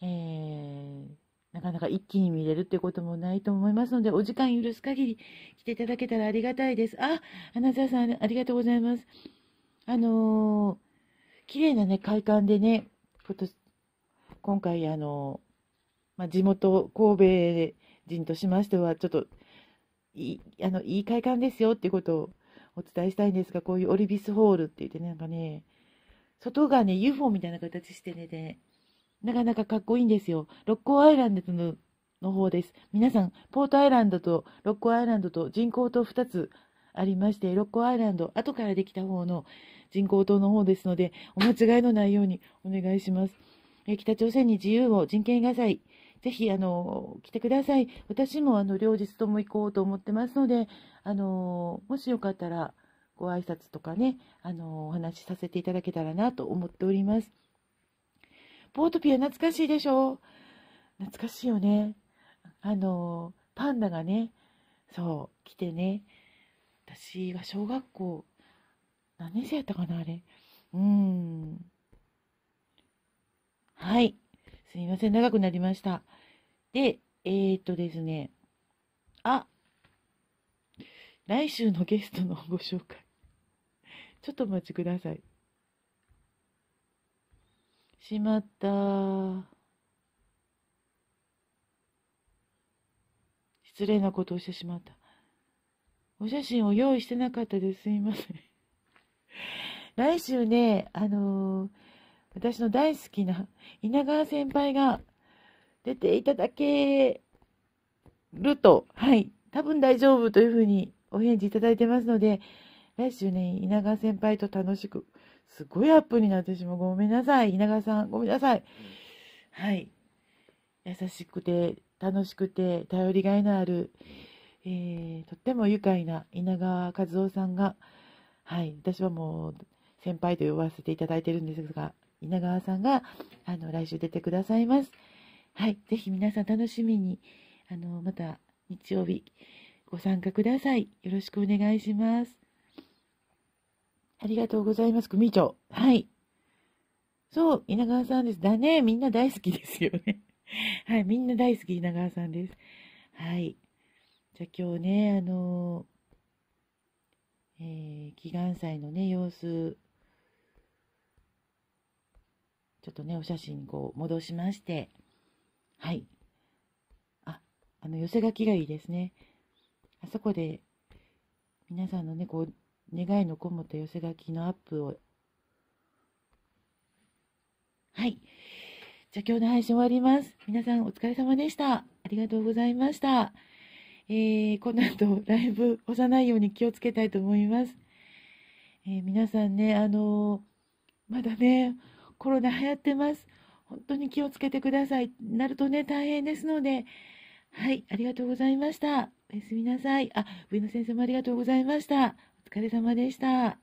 えー、なかなか一気に見れるってこともないと思いますので、お時間許す限り来ていただけたらありがたいです。あ、花澤さんありがとうございます。あのー、綺麗なね、会館でね、今年、今回あのー、まあ、地元、神戸人としましては、ちょっと、いい、あの、いい会館ですよっていうことをお伝えしたいんですが、こういうオリビスホールって言って、なんかね、外がね、UFO みたいな形してね、なかなかかっこいいんですよ。六甲アイランドのの方です。皆さん、ポートアイランドと六甲アイランドと人工島2つありまして、六甲アイランド、後からできた方の人工島の方ですので、お間違いのないようにお願いします。え北朝鮮に自由を人権がさい。ぜひ、あの、来てください。私も、あの、両日とも行こうと思ってますので、あの、もしよかったら、ご挨拶とかね、あのお話しさせていただけたらなと思っております。ポートピア懐かしいでしょ懐かしいよね。あのパンダがね、そう、来てね、私が小学校、何年生やったかな、あれ。うーん。はい。すみません、長くなりました。で、えー、っとですね、あ、来週のゲストのご紹介。ちょっとお待ちください。しまった。失礼なことをしてしまった。お写真を用意してなかったです。すいません。来週ね、あのー、私の大好きな稲川先輩が出ていただけると、はい、多分大丈夫というふうにお返事いただいてますので、来週ね、稲川先輩と楽しく、すごいアップになってしまう。ごめんなさい。稲川さん、ごめんなさい。はい。優しくて、楽しくて、頼りがいのある、えー、とっても愉快な稲川和夫さんが、はい、私はもう先輩と呼ばせていただいてるんですが、稲川さんが、あの、来週出てくださいます。はい、ぜひ皆さん楽しみに、あの、また日曜日ご参加ください。よろしくお願いします。ありがとうございます。組長。はい。そう、稲川さんです。だね。みんな大好きですよね。(laughs) はい。みんな大好き、稲川さんです。はい。じゃあ今日ね、あのー、えー、祈願祭のね、様子、ちょっとね、お写真こう戻しまして、はい。あ、あの、寄せ書きがいいですね。あそこで、皆さんのね、こう、願いのこもった寄せ書きのアップを。はい。じゃあ今日の配信終わります。皆さんお疲れ様でした。ありがとうございました。えー、この後 (laughs) ライブ押さないように気をつけたいと思います。えー、皆さんね、あのー、まだね、コロナ流行ってます。本当に気をつけてください。なるとね、大変ですので、はい、ありがとうございました。おやすみなさい。あ、上野先生もありがとうございました。お疲れ様でした。